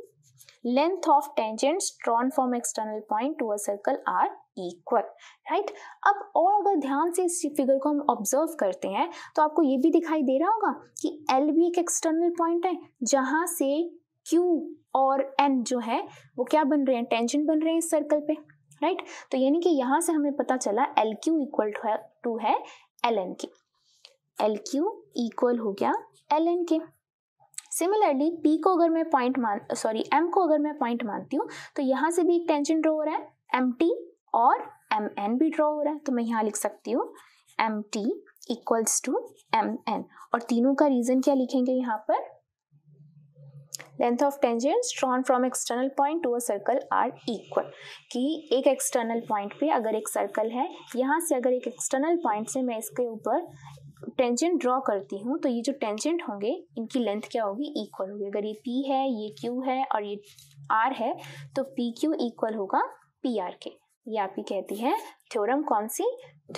length of tangents drawn from external point to a circle are equal right अब और अगर ध्यान से इस फिगर को हम ऑब्जर्व करते हैं तो आपको ये भी दिखाई दे रहा होगा कि एल भी एक एक्सटर्नल पॉइंट है जहां से क्यू और एन जो है वो क्या बन रहे हैं टेंशन बन रहे हैं इस सर्कल पे राइट right? तो यानी कि यहां से हमें पता चला एल क्यू इक्वल टू है एल एन के एल क्यू इक्वल हो गया एल एन के सिमिलरली पी को अगर मैं पॉइंट मान सॉरी एम को अगर मैं पॉइंट मानती हूँ तो यहां से भी एक टेंशन ड्रो हो रहा है एम टी और एम एन भी ड्रॉ हो रहा है तो मैं यहाँ लिख सकती हूँ M T equals to M N और तीनों का रीजन क्या लिखेंगे यहाँ पर length of tangents drawn from external point to a circle are equal कि एक एक्सटर्नल पॉइंट पे अगर एक सर्कल है यहाँ से अगर एक एक्सटर्नल पॉइंट से मैं इसके ऊपर टेंजेंट ड्रॉ करती हूँ तो ये जो टेंजेंट होंगे इनकी लेंथ क्या होगी इक्वल होगी अगर ये पी है ये क्यू है और ये आर है तो पी क्यू इक्वल होगा पी आर के ये आपकी कहती है थ्योरम कौन सी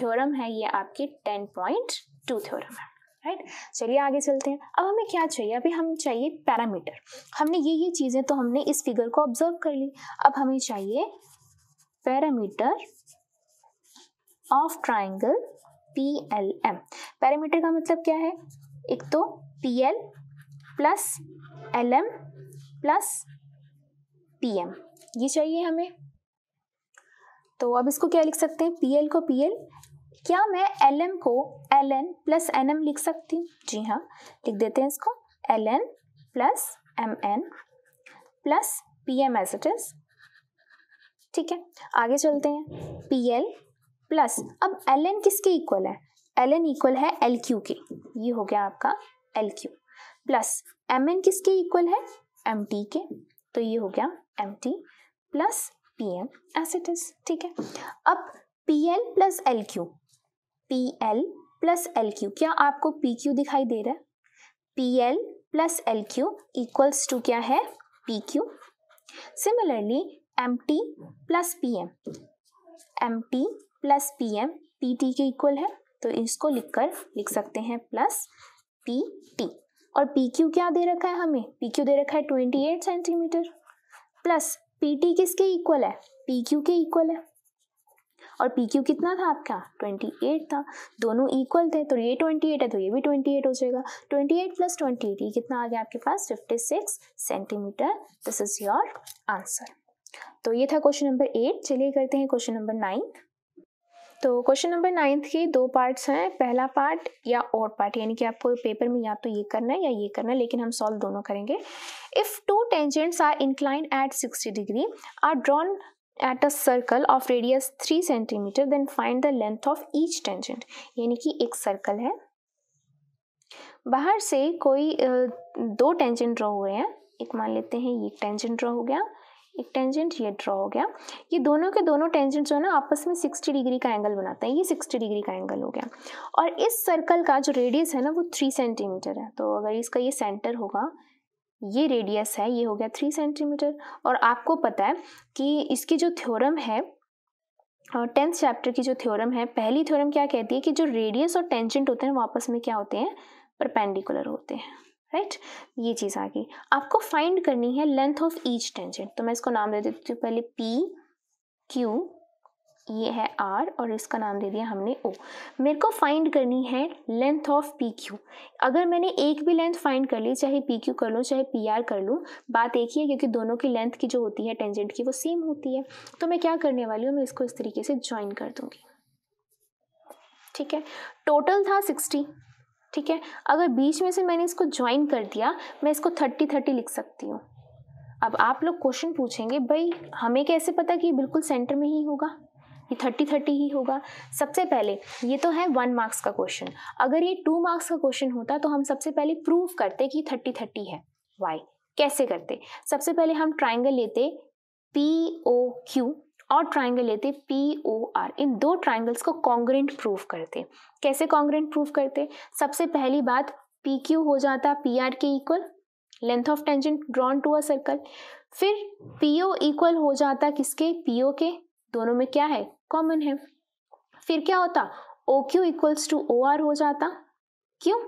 थ्योरम है ये आपकी टेन पॉइंट टू थ्योरम है राइट चलिए आगे चलते हैं अब हमें क्या चाहिए अभी हम चाहिए पैरामीटर हमने ये ये चीज़ें तो हमने इस फिगर को ऑब्जर्व कर ली अब हमें चाहिए parameter of triangle P L M parameter का मतलब क्या है एक तो P L plus L M plus P M ये चाहिए हमें तो अब इसको क्या लिख सकते हैं पी एल को पी एल क्या मैं एल एम को L N plus N M लिख सकती हूँ जी हाँ लिख देते हैं इसको L N plus M N plus P M as it is ठीक है आगे चलते हैं पी एल प्लस अब एल एन किसके इक्वल है एल एन इक्वल है एल क्यू के ये हो गया आपका L Q plus M N किसके इक्वल है एम टी के तो ये हो गया M T plus P M as it is ठीक है अब P L plus L Q P L plus L Q क्या आपको पी क्यू दिखाई दे रहा है P L plus L Q equals to क्या है P Q similarly M T plus P M M T plus P M P T के equal है तो इसको लिखकर लिख सकते हैं प्लस पी टी और पी क्यू क्या दे रखा है हमें पी क्यू दे रखा है twenty eight centimetre plus PT किसके इक्वल है पी क्यू के इक्वल है और पी क्यू कितना था आपका ट्वेंटी एट था दोनों इक्वल थे तो ये ट्वेंटी एट है तो ये भी ट्वेंटी एट हो जाएगा twenty eight plus twenty eight ये कितना आ गया आपके पास fifty six centimetre this is your answer तो ये था क्वेश्चन नंबर एट चलिए करते हैं क्वेश्चन नंबर नाइन तो क्वेश्चन नंबर नाइन्थ के दो पार्ट्स हैं पहला पार्ट या और पार्ट यानी कि आपको पेपर में या तो ये करना है या ये करना है लेकिन हम सॉल्व दोनों करेंगे if two tangents are incline at sixty degree are drawn at a circle of radius three centimetre then find the length of each tangent यानी कि एक सर्कल है बाहर से कोई दो टेंजेंट ड्रॉ हुए हैं एक मान लेते हैं ये टेंजेंट ड्रॉ हो गया एक टेंजेंट ये ड्रॉ हो गया ये दोनों के दोनों टेंजेंट जो है ना आपस में 60 डिग्री का एंगल बनाते हैं ये 60 डिग्री का एंगल हो गया और इस सर्कल का जो रेडियस है ना वो थ्री सेंटीमीटर है तो अगर इसका ये सेंटर होगा ये रेडियस है ये हो गया थ्री सेंटीमीटर और आपको पता है कि इसकी जो थ्योरम है और टेंथ चैप्टर की जो थ्योरम है पहली थ्योरम क्या कहती है कि जो रेडियस और टेंजेंट होते हैं वो आपस में क्या होते हैं परपेंडिकुलर होते हैं राइट right? ये चीज़ आ गई आपको फाइंड करनी है लेंथ ऑफ ईच टेंजेंट तो मैं इसको नाम दे देती हूँ पहले पी क्यू ये है आर और इसका नाम दे दिया हमने ओ मेरे को फाइंड करनी है लेंथ ऑफ पी क्यू अगर मैंने एक भी लेंथ फाइंड कर ली चाहे पी क्यू कर लूँ चाहे पी आर कर लूँ बात एक ही है क्योंकि दोनों की लेंथ की जो होती है टेंजेंट की वो सेम होती है तो मैं क्या करने वाली हूँ मैं इसको इस तरीके से ज्वाइन कर दूँगी ठीक है टोटल था सिक्सटी ठीक है अगर बीच में से मैंने इसको ज्वाइन कर दिया मैं इसको थर्टी थर्टी लिख सकती हूँ अब आप लोग क्वेश्चन पूछेंगे भाई हमें कैसे पता कि बिल्कुल सेंटर में ही होगा ये थर्टी थर्टी ही होगा सबसे पहले ये तो है वन मार्क्स का क्वेश्चन अगर ये टू मार्क्स का क्वेश्चन होता तो हम सबसे पहले प्रूव करते कि थर्टी थर्टी है वाई कैसे करते सबसे पहले हम ट्राइंगल लेते पी ओ क्यू और ट्राइंगल लेते पी ओ आर इन दो ट्राइंगल्स को कॉन्ग्रेंट प्रूफ करते कैसे कॉन्ग्रेंट प्रूफ करते सबसे पहली बात पी क्यू हो जाता पी आर के equal length of tangent drawn to a circle फिर पी ओ इक्वल हो जाता किसके पी ओ के दोनों में क्या है कॉमन है फिर क्या होता O Q equals to O R हो जाता क्यों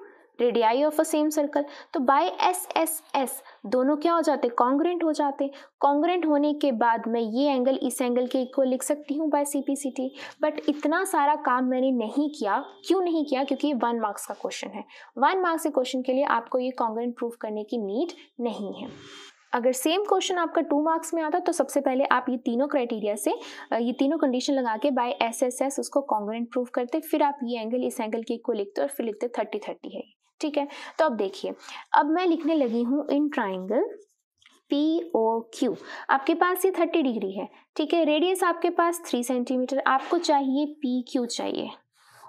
radii of a same circle तो बाय एस एस एस दोनों क्या हो जाते कॉन्ग्रेंट हो जाते कॉन्ग्रेंट होने के बाद मैं ये एंगल इस एंगल के इक्वल लिख सकती हूँ by C P C T but इतना सारा काम मैंने नहीं किया क्यों नहीं किया क्योंकि ये वन मार्क्स का क्वेश्चन है वन मार्क्स के क्वेश्चन के लिए आपको ये कॉन्ग्रेंट प्रूव करने की नीड नहीं है अगर सेम क्वेश्चन आपका टू मार्क्स में आता तो सबसे पहले आप ये तीनों क्राइटेरिया से ये तीनों कंडीशन लगा के बाय एस एस एस उसको कॉन्ग्रेंट प्रूव करते फिर आप ये एंगल इस एंगल के इक्वल लिखते और फिर लिखते थर्टी थर्टी है ठीक है तो अब देखिए अब मैं लिखने लगी हूँ in triangle P O Q आपके पास ये थर्टी डिग्री है ठीक है रेडियस आपके पास थ्री सेंटीमीटर आपको चाहिए पी क्यू चाहिए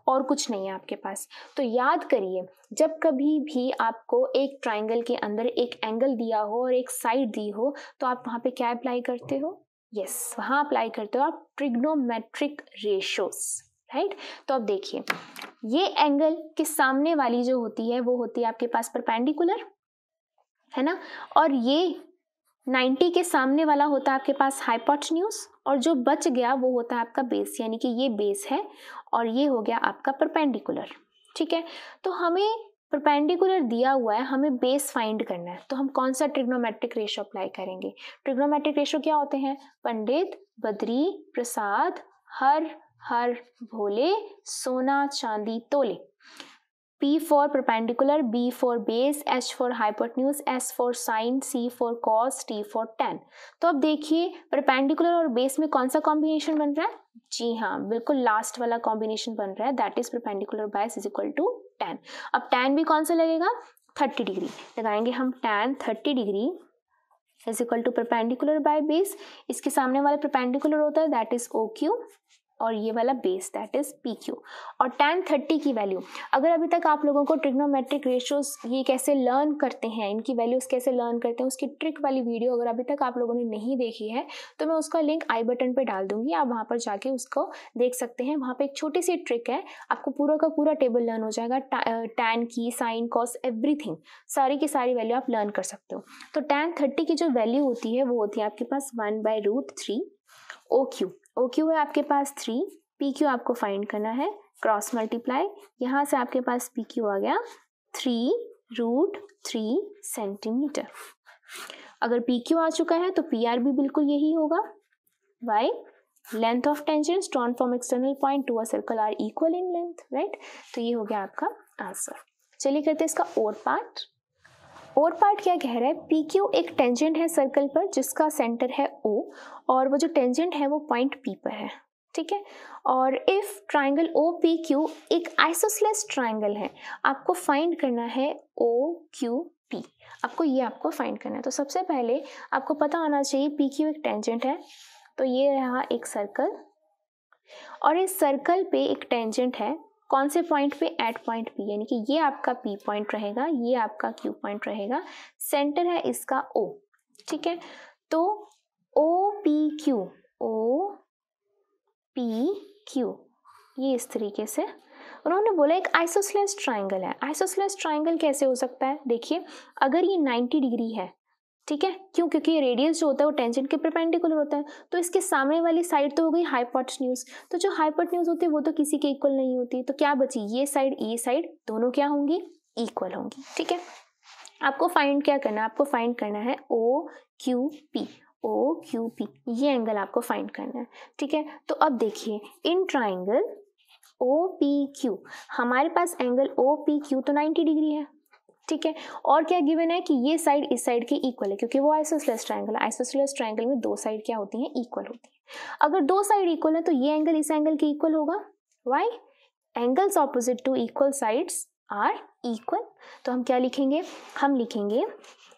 और कुछ नहीं है आपके पास तो याद करिए जब कभी भी आपको एक ट्राइंगल के अंदर एक एंगल दिया हो और एक साइड दी हो तो आप वहाँ पे क्या अप्लाई करते हो यस yes, वहाँ अप्लाई करते हो आप ट्रिग्नोमेट्रिक रेशोस राइट तो अब देखिए ये एंगल के सामने वाली जो होती है वो होती है आपके पास परपेंडिकुलर है ना और ये 90 के सामने वाला होता है आपके पास हाइपोटन्यूज और जो बच गया वो होता है आपका बेस यानी कि ये बेस है और ये हो गया आपका परपेंडिकुलर ठीक है तो हमें परपेंडिकुलर दिया हुआ है हमें बेस फाइंड करना है तो हम कौन सा ट्रिग्नोमेट्रिक रेशो अप्लाई करेंगे ट्रिग्नोमेट्रिक रेशो क्या होते हैं पंडित बद्री प्रसाद हर हर भोले सोना चांदी तोले P for perpendicular, B for base, H for hypotenuse, S for sine C for cos, T for tan. तो अब देखिए perpendicular और base में कौन सा combination बन रहा है जी हाँ बिल्कुल लास्ट वाला कॉम्बिनेशन बन रहा है that is perpendicular by base is equal to tan. अब टेन भी कौन सा लगेगा थर्टी डिग्री लगाएंगे हम tan thirty degree is equal to perpendicular by base इसके सामने वाला परपेंडिकुलर होता है दैट इज ओ क्यू और ये वाला base that is P Q और टेन थर्टी की वैल्यू अगर अभी तक आप लोगों को ट्रिग्नोमेट्रिक रेशियोज ये कैसे लर्न करते हैं इनकी वैल्यूज कैसे लर्न करते हैं उसकी ट्रिक वाली वीडियो अगर अभी तक आप लोगों ने नहीं देखी है तो मैं उसका लिंक आई बटन पर डाल दूंगी आप वहाँ पर जाके उसको देख सकते हैं वहाँ पर एक छोटी सी ट्रिक है आपको पूरा का पूरा टेबल लर्न हो जाएगा टैन की साइन कॉस एवरीथिंग सारी की सारी वैल्यू आप लर्न कर सकते हो तो टेन थर्टी की जो वैल्यू होती है वो होती है आपके पास one by root three O Q O Q है आपके पास थ्री पी क्यू आपको फाइंड करना है क्रॉस मल्टीप्लाई यहाँ से आपके पास पी क्यू आ गया थ्री रूट थ्री सेंटीमीटर अगर पी क्यू आ चुका है तो पी आर भी बिल्कुल यही होगा why length of tangents drawn from external point to a circle are equal in length right तो ये हो गया आपका आंसर चलिए करते हैं इसका और पार्ट और पार्ट क्या कह रहा है पी क्यू एक टेंजेंट है सर्कल पर जिसका सेंटर है ओ और वो जो टेंजेंट है वो पॉइंट पी पर है ठीक है और if triangle O P Q एक आइसोसलेस ट्राइंगल है आपको फाइंड करना है ओ क्यू पी आपको ये आपको फाइंड करना है तो सबसे पहले आपको पता होना चाहिए पी क्यू एक टेंजेंट है तो ये रहा एक सर्कल और इस सर्कल पे एक टेंजेंट है कौन से पॉइंट पे एट पॉइंट पी यानी कि ये आपका पी पॉइंट रहेगा ये आपका क्यू पॉइंट रहेगा सेंटर है इसका ओ ठीक है तो O P Q O P Q ये इस तरीके से उन्होंने बोला एक आइसोसलेस ट्राइंगल है आइसोसलेस ट्राइंगल कैसे हो सकता है देखिए अगर ये 90 डिग्री है ठीक है क्यों क्योंकि रेडियस जो होता है वो टेंजेंट के परपेंडिकुलर होता है तो इसके सामने वाली साइड तो हो गई न्यूज तो जो न्यूज होती है वो तो किसी के इक्वल नहीं होती तो क्या बची ये साइड ये साइड दोनों क्या होंगी इक्वल होंगी ठीक है आपको फाइंड क्या करना है आपको फाइंड करना है O Q P O Q P ये एंगल आपको फाइंड करना है ठीक है तो अब देखिए in triangle O P Q हमारे पास एंगल ओ पी क्यू तो 90 डिग्री है ठीक है और क्या गिवन है कि ये साइड इस साइड के इक्वल है क्योंकि वो आइसोसलेस ट्राइंगल है आइसोसलेस ट्रायंगल में दो साइड क्या होती है इक्वल होती है अगर दो साइड इक्वल है तो ये एंगल इस एंगल के इक्वल होगा why angles opposite to equal sides are equal तो हम क्या लिखेंगे हम लिखेंगे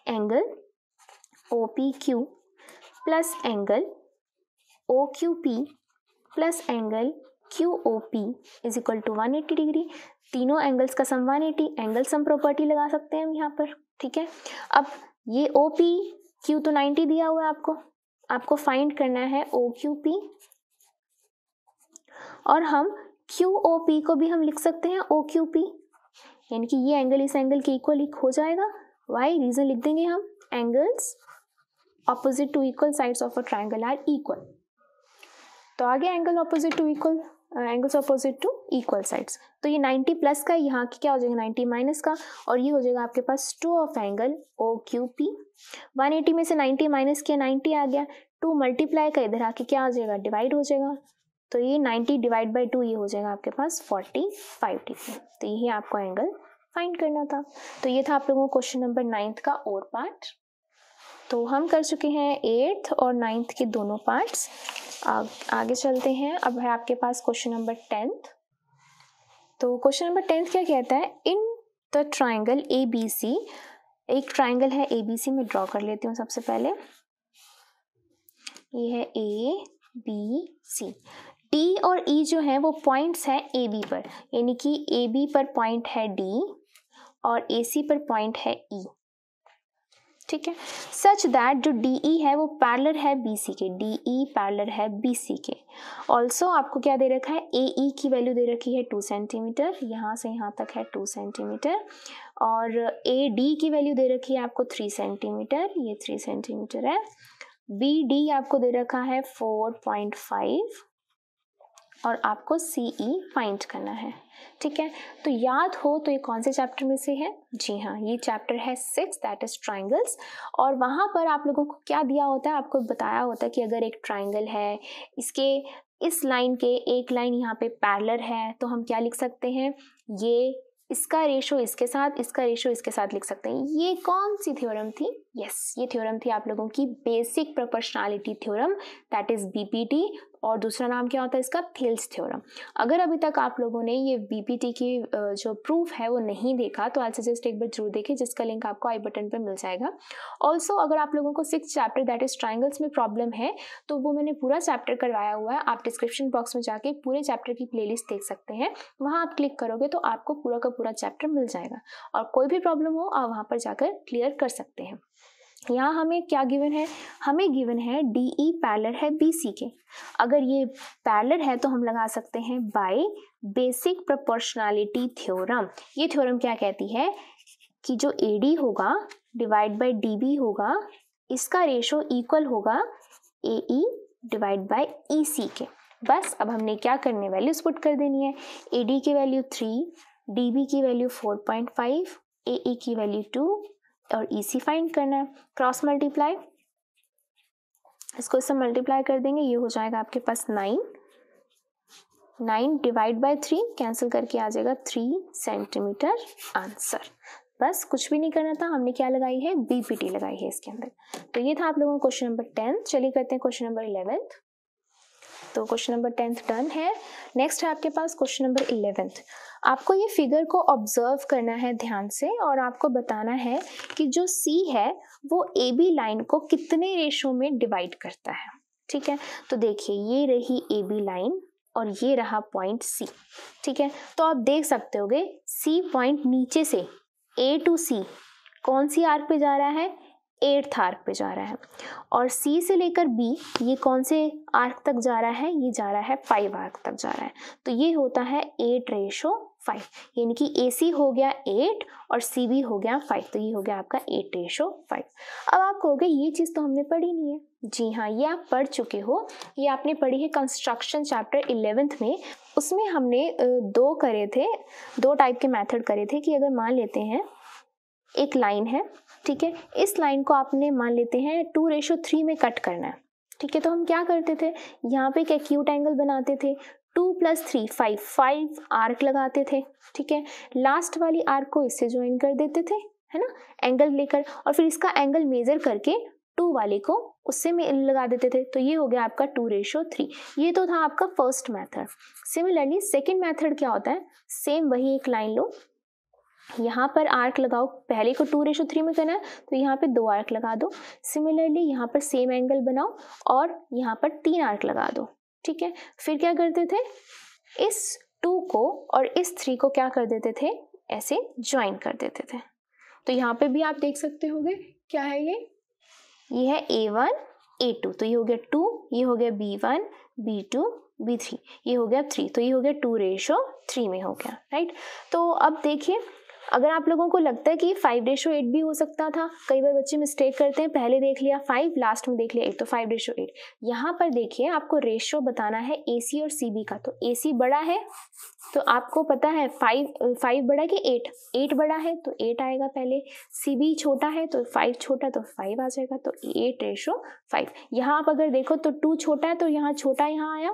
angle O P Q plus angle O Q P plus angle Q O P is equal to one eighty degree तीनों एंगल्स का सम 180 एंगल सम प्रॉपर्टी लगा सकते हैं हम यहाँ पर ठीक है अब ये ओ पी क्यू तो 90 दिया हुआ है आपको आपको फाइंड करना है ओ क्यू पी और हम क्यू ओ पी को भी हम लिख सकते हैं ओ क्यू पी यानी कि ये एंगल इस एंगल के इक्वल हो जाएगा वाई रीजन लिख देंगे हम angles opposite to equal sides of a triangle are equal तो आगे angle opposite to equal angles opposite to equal sides तो ये 90 प्लस का यहाँ की क्या हो जाएगा 90 माइनस का और ये हो जाएगा आपके पास two of angle O Q P one में से 90 माइनस किया 90 आ गया टू मल्टीप्लाई का इधर आके क्या हो जाएगा डिवाइड हो जाएगा तो ये 90 डिवाइड बाई टू ये हो जाएगा आपके पास 45 डिग्री तो यही आपको एंगल फाइंड करना था तो ये था आप लोगों को क्वेश्चन नंबर नाइन्थ का और पार्ट तो हम कर चुके हैं एट्थ और नाइन्थ के दोनों पार्ट्स आगे चलते हैं अब है आपके पास क्वेश्चन नंबर टेंथ तो क्वेश्चन नंबर टेंथ क्या कहता है in the triangle A B C एक ट्राइंगल है ए बी सी में ड्रॉ कर लेती हूँ सबसे पहले ये है ए बी सी डी और ई e जो है वो पॉइंट्स हैं ए बी पर यानी कि ए बी पर पॉइंट है डी और ए सी पर पॉइंट है ई e. ठीक है सच दैट जो डी ई e है वो पैरलर है बी सी के डी ई पैरलर है बी सी के ऑल्सो आपको क्या दे रखा है ए ई e की वैल्यू दे रखी है टू सेंटीमीटर यहाँ से यहाँ तक है टू सेंटीमीटर और ए डी की वैल्यू दे रखी है आपको थ्री सेंटीमीटर ये थ्री सेंटीमीटर है बी डी आपको दे रखा है फोर पॉइंट फाइव और आपको सी ई फाइंड करना है ठीक है तो याद हो तो ये कौन से चैप्टर में से है जी हाँ ये चैप्टर है सिक्स दैट इज़ ट्राइंगल्स और वहाँ पर आप लोगों को क्या दिया होता है आपको बताया होता है कि अगर एक ट्राइंगल है इसके इस लाइन के एक लाइन यहाँ पे पैरलर है तो हम क्या लिख सकते हैं ये इसका रेशो इसके साथ इसका रेशो इसके साथ लिख सकते हैं ये कौन सी थ्योरम थी यस yes, ये थ्योरम थी आप लोगों की basic proportionality theorem that is BPT और दूसरा नाम क्या होता है इसका थेल्स थ्योरम अगर अभी तक आप लोगों ने ये बीपीटी की जो प्रूफ है वो नहीं देखा तो आई सजेस्ट एक बार जरूर देखें जिसका लिंक आपको आई बटन पर मिल जाएगा ऑल्सो अगर आप लोगों को six chapter that is triangles में प्रॉब्लम है तो वो मैंने पूरा चैप्टर करवाया हुआ है आप डिस्क्रिप्शन बॉक्स में जाके पूरे चैप्टर की प्लेलिस्ट देख सकते हैं वहाँ आप क्लिक करोगे तो आपको पूरा का पूरा चैप्टर मिल जाएगा और कोई भी प्रॉब्लम हो आप वहाँ पर जाकर क्लियर कर सकते हैं यहाँ हमें क्या गिवन है हमें गिवन है डी ई पैलर है बी सी के अगर ये पैलर है तो हम लगा सकते हैं बाय बेसिक प्रोपोर्शनैलिटी थ्योरम ये थ्योरम क्या कहती है कि जो ए डी होगा डिवाइड बाय डी बी होगा इसका रेशो इक्वल होगा ए ई डिवाइड बाय ई सी के बस अब हमने क्या करने वैल्यूज पुट कर देनी है ए डी की वैल्यू थ्री डी बी की value four point five A E की वैल्यू टू और ई फाइंड करना है क्रॉस मल्टीप्लाई इसको इससे मल्टीप्लाई कर देंगे ये हो जाएगा आपके पास nine nine divide by three cancel करके आ जाएगा थ्री सेंटीमीटर आंसर बस कुछ भी नहीं करना था हमने क्या लगाई है बीपीटी लगाई है इसके अंदर तो ये था आप लोगों का क्वेश्चन नंबर टेंथ चलिए करते हैं क्वेश्चन नंबर इलेवेंथ तो क्वेश्चन नंबर टेंथ डन है नेक्स्ट है आपके पास क्वेश्चन नंबर इलेवेंथ आपको ये फिगर को ऑब्जर्व करना है ध्यान से और आपको बताना है कि जो सी है वो ए बी लाइन को कितने रेशो में डिवाइड करता है ठीक है तो देखिए ये रही ए बी लाइन और ये रहा पॉइंट सी ठीक है तो आप देख सकते हो गे सी पॉइंट नीचे से ए टू सी कौन सी आर्क पे जा रहा है एट्थ आर्क पे जा रहा है और सी से लेकर बी ये कौन से आर्क तक जा रहा है ये जा रहा है फाइव आर्क तक जा रहा है तो ये होता है एट रेशो फाइव यानी कि ए सी हो गया एट और सी बी हो गया फाइव तो ये हो गया आपका एट रेशो फाइव अब आप कहोगे ये चीज़ तो हमने पढ़ी नहीं है जी हाँ ये आप पढ़ चुके हो ये आपने पढ़ी है कंस्ट्रक्शन चैप्टर इलेवेंथ में उसमें हमने दो करे थे दो टाइप के मैथड करे थे कि अगर मान लेते हैं एक लाइन है ठीक है इस लाइन को आपने मान लेते हैं टू रेशो थ्री में कट करना है ठीक है तो हम क्या करते थे यहाँ पे एक एक्यूट एंगल बनाते थे two plus three five five arc लगाते थे ठीक है लास्ट वाली आर्क को इससे ज्वाइन कर देते थे है ना एंगल लेकर और फिर इसका एंगल मेजर करके टू वाले को उससे में लगा देते थे तो ये हो गया आपका टू रेशो थ्री ये तो था आपका first method similarly second method क्या होता है सेम वही एक लाइन लो यहाँ पर आर्क लगाओ पहले को टू रेशो थ्री में करना है तो यहाँ पे दो आर्क लगा दो सिमिलरली यहाँ पर सेम एंगल बनाओ और यहाँ पर तीन आर्क लगा दो ठीक है फिर क्या करते थे इस टू को और इस थ्री को क्या कर देते थे ऐसे ज्वाइन कर देते थे तो यहाँ पे भी आप देख सकते हो क्या है ये ये है ए वन ए टू तो ये हो गया टू ये हो गया B one B two B three ये हो गया थ्री तो ये हो गया टू रेशो थ्री में हो गया राइट तो अब देखिए अगर आप लोगों को लगता है कि फाइव रेशो एट भी हो सकता था कई बार बच्चे मिस्टेक करते हैं पहले देख लिया फाइव लास्ट में देख लिया एट तो फाइव रेशो एट यहाँ पर देखिए आपको रेशो बताना है ए सी और सी बी का तो ए सी बड़ा है तो आपको पता है फाइव फाइव बड़ा कि एट एट बड़ा है तो एट आएगा पहले सी बी छोटा है तो फाइव छोटा तो फाइव आ जाएगा तो एट रेशो फाइव यहाँ आप अगर देखो तो टू छोटा है तो यहाँ छोटा यहाँ आया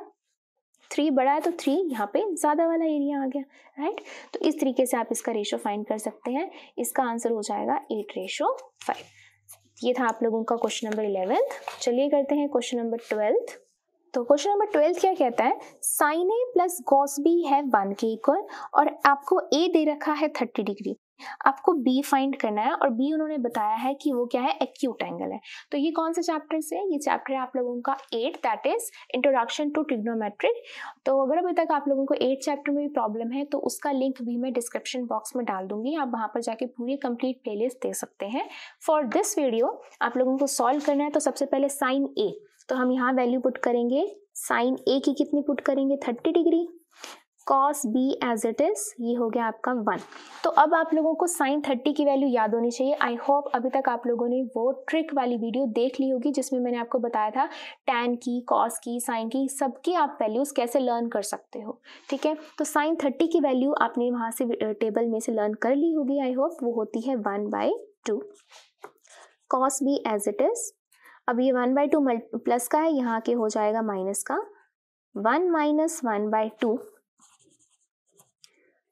थ्री बड़ा है तो थ्री यहाँ पे ज़्यादा वाला एरिया आ गया राइट तो इस तरीके से आप इसका रेशो फाइंड कर सकते हैं इसका आंसर हो जाएगा एट रेशो फाइव ये था आप लोगों का क्वेश्चन नंबर इलेवेंथ चलिए करते हैं क्वेश्चन नंबर ट्वेल्थ तो क्वेश्चन नंबर ट्वेल्थ क्या कहता है sine A plus cos B है वन के इक्वल और आपको ए दे रखा है थर्टी डिग्री आपको बी फाइंड करना है और बी उन्होंने बताया है कि वो क्या है एक्यूट एंगल है तो ये कौन से चैप्टर से ये चैप्टर है आप लोगों का eight that is introduction to trigonometric तो अगर अभी तक आप लोगों को एट चैप्टर में भी प्रॉब्लम है तो उसका लिंक भी मैं डिस्क्रिप्शन बॉक्स में डाल दूंगी आप वहां पर जाके पूरी कंप्लीट प्ले दे सकते हैं फॉर दिस वीडियो आप लोगों को सॉल्व करना है तो सबसे पहले साइन ए तो हम यहाँ वैल्यू पुट करेंगे साइन ए की कितनी पुट करेंगे thirty degree cos B as it is ये हो गया आपका वन तो अब आप लोगों को साइन थर्टी की वैल्यू याद होनी चाहिए आई होप अभी तक आप लोगों ने वो ट्रिक वाली वीडियो देख ली होगी जिसमें मैंने आपको बताया था टेन की कॉस की साइन की सबकी आप वैल्यूज कैसे लर्न कर सकते हो ठीक है तो साइन थर्टी की वैल्यू आपने वहाँ से टेबल में से लर्न कर ली होगी आई होप वो होती है one by two cos B as it is अब ये वन बाई टू प्लस का है यहाँ के हो जाएगा माइनस का one minus one by two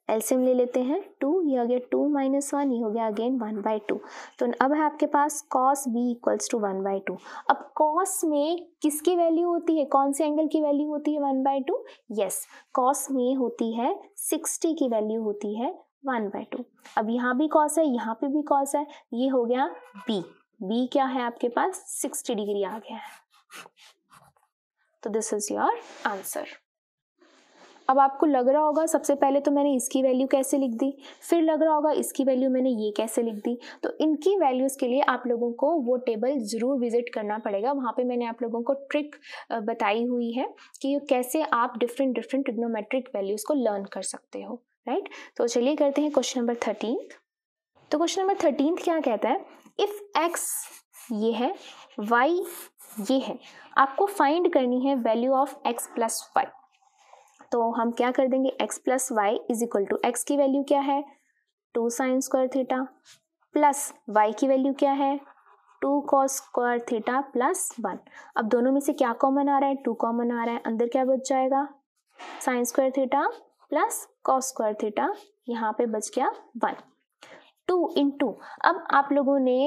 एल्सियम ले लेते हैं टू ये हो गया टू माइनस वन ये हो गया अगेन वन बाई टू तो अब है आपके पास cos B equals to one by two अब कॉस में किसकी वैल्यू होती है कौन से एंगल की वैल्यू होती है one by two yes cos में होती है सिक्सटी की वैल्यू होती है वन बाई टू अब यहाँ भी कॉस है यहाँ पे भी कॉस है ये हो गया बी बी क्या है आपके पास सिक्सटी डिग्री आ गया है तो दिस इज योर आंसर अब आपको लग रहा होगा सबसे पहले तो मैंने इसकी वैल्यू कैसे लिख दी फिर लग रहा होगा इसकी वैल्यू मैंने ये कैसे लिख दी तो इनकी वैल्यूज़ के लिए आप लोगों को वो टेबल ज़रूर विजिट करना पड़ेगा वहाँ पर मैंने आप लोगों को ट्रिक बताई हुई है कि कैसे आप डिफरेंट डिफरेंट ट्रिग्नोमेट्रिक वैल्यूज़ को लर्न कर सकते हो राइट तो चलिए करते हैं क्वेश्चन नंबर थर्टीन तो क्वेश्चन नंबर थर्टीन क्या कहता है इफ़ एक्स ये है वाई ये है आपको फाइंड करनी है value of X plus Y तो हम क्या कर देंगे x plus Y is equal to X की वैल्यू क्या है two sine square theta plus Y की वैल्यू क्या है two cos square theta plus one अब दोनों में से क्या कॉमन आ रहा है टू कॉमन आ रहा है अंदर क्या बच जाएगा sine square theta plus cos square theta यहाँ पे बच गया वन टू इन टू अब आप लोगों ने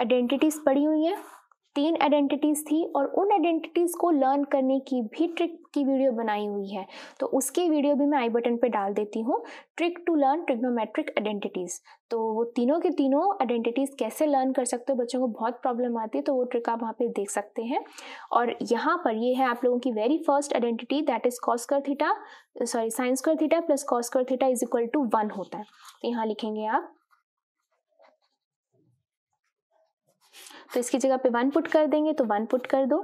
आइडेंटिटीज पढ़ी हुई है तीन आइडेंटिटीज़ थी और उन आइडेंटिटीज़ को लर्न करने की भी ट्रिक की वीडियो बनाई हुई है तो उसकी वीडियो भी मैं आई बटन पे डाल देती हूँ trick to learn trigonometric identities तो वो तीनों के तीनों आइडेंटिटीज़ कैसे लर्न कर सकते हो बच्चों को बहुत प्रॉब्लम आती है तो वो ट्रिक आप वहाँ पे देख सकते हैं और यहाँ पर ये है आप लोगों की very first identity that is cos square theta sorry sine square theta plus cos square theta is equal to one होता है तो यहाँ लिखेंगे आप तो इसकी जगह पे वन पुट कर देंगे तो वन पुट कर दो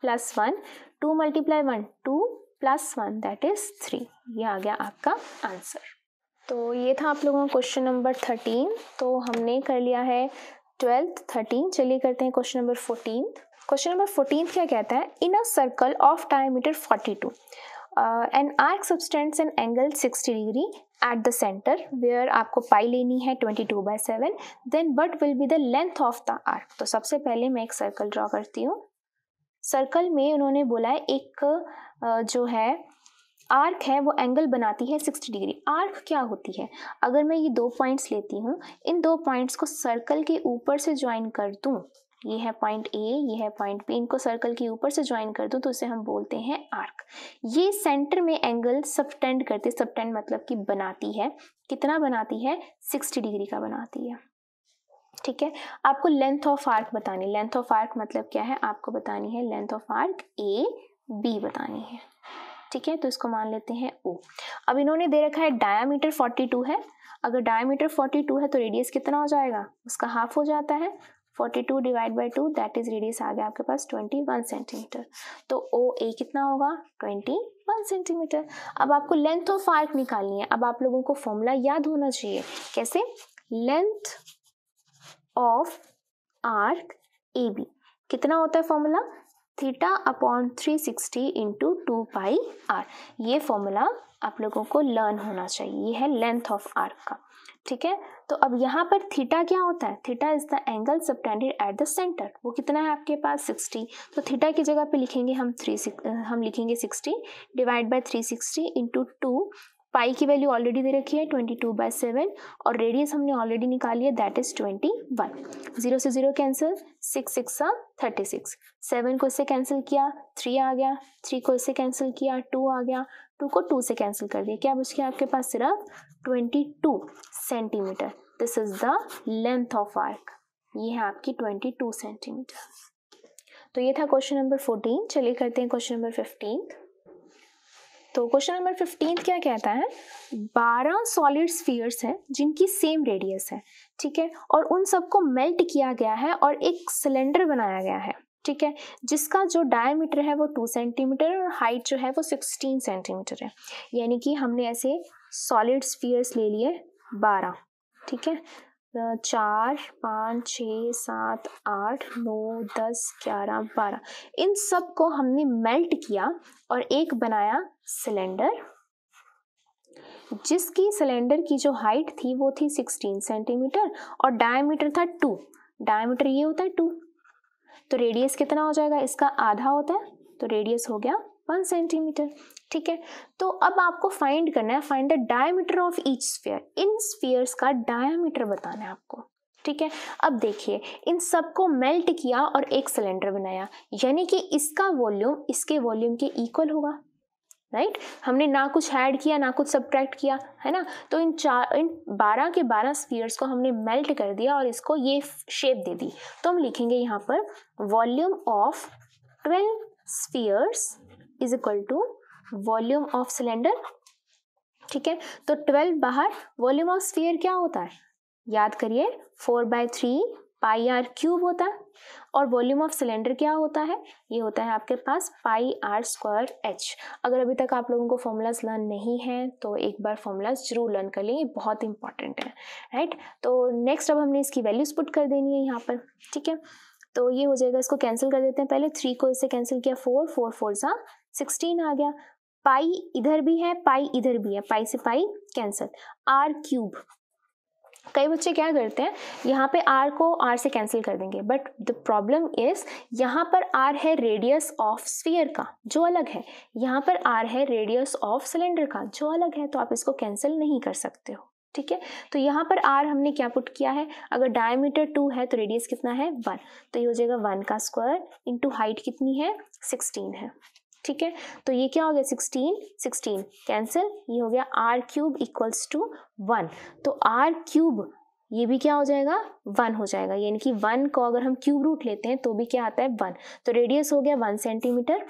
plus one two multiply one two plus one that is three ये आ गया आपका आंसर तो ये था आप लोगों का क्वेश्चन नंबर थर्टीन तो हमने कर लिया है ट्वेल्थ थर्टीन चलिए करते हैं question number fourteen question number fourteen क्या कहता है in a circle of diameter forty two uh, an arc substance an angle 60 degree at the center where आपको पाई लेनी है 22 two by seven then will will be length of of the arc तो सबसे पहले मैं एक सर्कल ड्रॉ करती हूँ सर्कल में उन्होंने बोला है एक जो है आर्क है वो एंगल बनाती है 60 डिग्री आर्क क्या होती है अगर मैं ये दो पॉइंट्स लेती हूँ इन दो पॉइंट्स को सर्कल के ऊपर से ज्वाइन कर दूँ ये है पॉइंट ए ये है पॉइंट बी इनको सर्कल के ऊपर से ज्वाइन कर दूँ तो उसे हम बोलते हैं आर्क ये सेंटर में एंगल सबटेंड करती है सबटेंड मतलब कि बनाती है कितना बनाती है सिक्सटी डिग्री का बनाती है ठीक है आपको लेंथ ऑफ आर्क बतानी लेंथ ऑफ आर्क मतलब क्या है आपको बतानी है length of arc A B बतानी है ठीक है तो इसको मान लेते हैं ओ अब इन्होंने दे रखा है डायामीटर 42 है अगर डायामीटर 42 है तो रेडियस कितना हो जाएगा उसका हाफ हो जाता है forty two divide by two that is radius आ गया आपके पास ट्वेंटी वन सेंटीमीटर तो ओ ए कितना होगा ट्वेंटी वन सेंटीमीटर अब आपको लेंथ ऑफ आर्क निकालनी है अब आप लोगों को फॉर्मूला याद होना चाहिए कैसे length of arc A B कितना होता है formula theta upon three sixty into two pi R ये फॉर्मूला आप लोगों को लर्न होना चाहिए ये है लेंथ ऑफ आर्क का ठीक है तो अब यहाँ पर थीटा क्या होता है theta is the angle subtended at the centre वो कितना है आपके पास 60 तो थीटा की जगह पे लिखेंगे हम थ्री हम लिखेंगे 60 divide by 360 sixty into two pi की वैल्यू ऑलरेडी दे रखी है ट्वेंटी टू बाई सेवन और रेडियस हमने ऑलरेडी निकाली है that is twenty one zero से जीरो कैंसिल सिक्स सिक्स सा थर्टी सिक्स सेवन को इससे कैंसिल किया थ्री आ गया थ्री को इससे कैंसिल किया टू आ गया टू को टू से कैंसिल कर दिया क्या बच गया आपके पास सिर्फ twenty two centimetre this is the length of arc ये है आपकी ट्वेंटी टू सेंटीमीटर तो ये था क्वेश्चन नंबर फोर्टीन चलिए करते हैं क्वेश्चन नंबर फिफ्टीन तो क्वेश्चन नंबर फिफ्टीन क्या कहता है बारह सॉलिड स्फीयर्स हैं जिनकी सेम रेडियस है ठीक है और उन सबको मेल्ट किया गया है और एक सिलेंडर बनाया गया है ठीक है जिसका जो डायमीटर है वो टू सेंटीमीटर और हाइट जो है वो सिक्सटीन सेंटीमीटर है यानी कि हमने ऐसे सॉलिड स्फीयर्स ले लिए बारह ठीक है चार पाँच छ सात आठ नौ दस ग्यारह बारह इन सब को हमने मेल्ट किया और एक बनाया सिलेंडर जिसकी सिलेंडर की जो हाइट थी वो थी सिक्सटीन सेंटीमीटर और डायमीटर था टू डायमीटर ये होता है टू तो रेडियस कितना हो जाएगा इसका आधा होता है तो रेडियस हो गया वन सेंटीमीटर ठीक है तो अब आपको फाइंड करना है find the diameter of each sphere इन स्फीयर्स का डायमीटर बताना है आपको ठीक है अब देखिए इन सबको मेल्ट किया और एक सिलेंडर बनाया यानी कि इसका वॉल्यूम इसके वॉल्यूम के इक्वल होगा राइट हमने ना कुछ ऐड किया ना कुछ सब्ट्रैक्ट किया है ना तो इन चार इन बारह के बारह स्पीयर्स को हमने मेल्ट कर दिया और इसको ये शेप दे दी तो हम लिखेंगे यहाँ पर volume of twelve spheres is equal to volume of cylinder ठीक है तो ट्वेल्व बाहर वॉल्यूम ऑफ स्फीयर क्या होता है याद करिए four by three pi r cube होता है और वॉल्यूम ऑफ सिलेंडर क्या होता है ये होता है आपके पास पाई आर स्क्वायर एच अगर अभी तक आप लोगों को फॉर्मूलाज लर्न नहीं है तो एक बार फॉर्मूलाज जरूर लर्न कर लेंगे बहुत इंपॉर्टेंट है राइट तो नेक्स्ट अब हमने इसकी वैल्यूज पुट कर देनी है यहाँ पर ठीक है तो ये हो जाएगा इसको कैंसिल कर देते हैं पहले थ्री को इससे कैंसिल किया फोर फोर फोर सा सिक्सटीन आ गया पाई इधर भी है पाई इधर भी है पाई से पाई कैंसल आर क्यूब कई बच्चे क्या करते हैं यहाँ पे आर को आर से कैंसिल कर देंगे बट द प्रॉब्लम इज यहाँ पर आर है रेडियस ऑफ स्फीयर का जो अलग है यहाँ पर आर है रेडियस ऑफ सिलेंडर का जो अलग है तो आप इसको कैंसिल नहीं कर सकते हो ठीक है तो यहाँ पर आर हमने क्या पुट किया है अगर डायमीटर टू है तो रेडियस कितना है वन तो ये हो जाएगा वन का स्क्वायर इंटू हाइट कितनी है सिक्सटीन है ठीक है तो ये क्या हो गया सिक्सटीन सिक्सटीन कैंसिल ये हो गया r cube equals to one तो आर क्यूब ये भी क्या हो जाएगा वन हो जाएगा यानी कि वन को अगर हम क्यूब रूट लेते हैं तो भी क्या आता है वन तो रेडियस हो गया वन सेंटीमीटर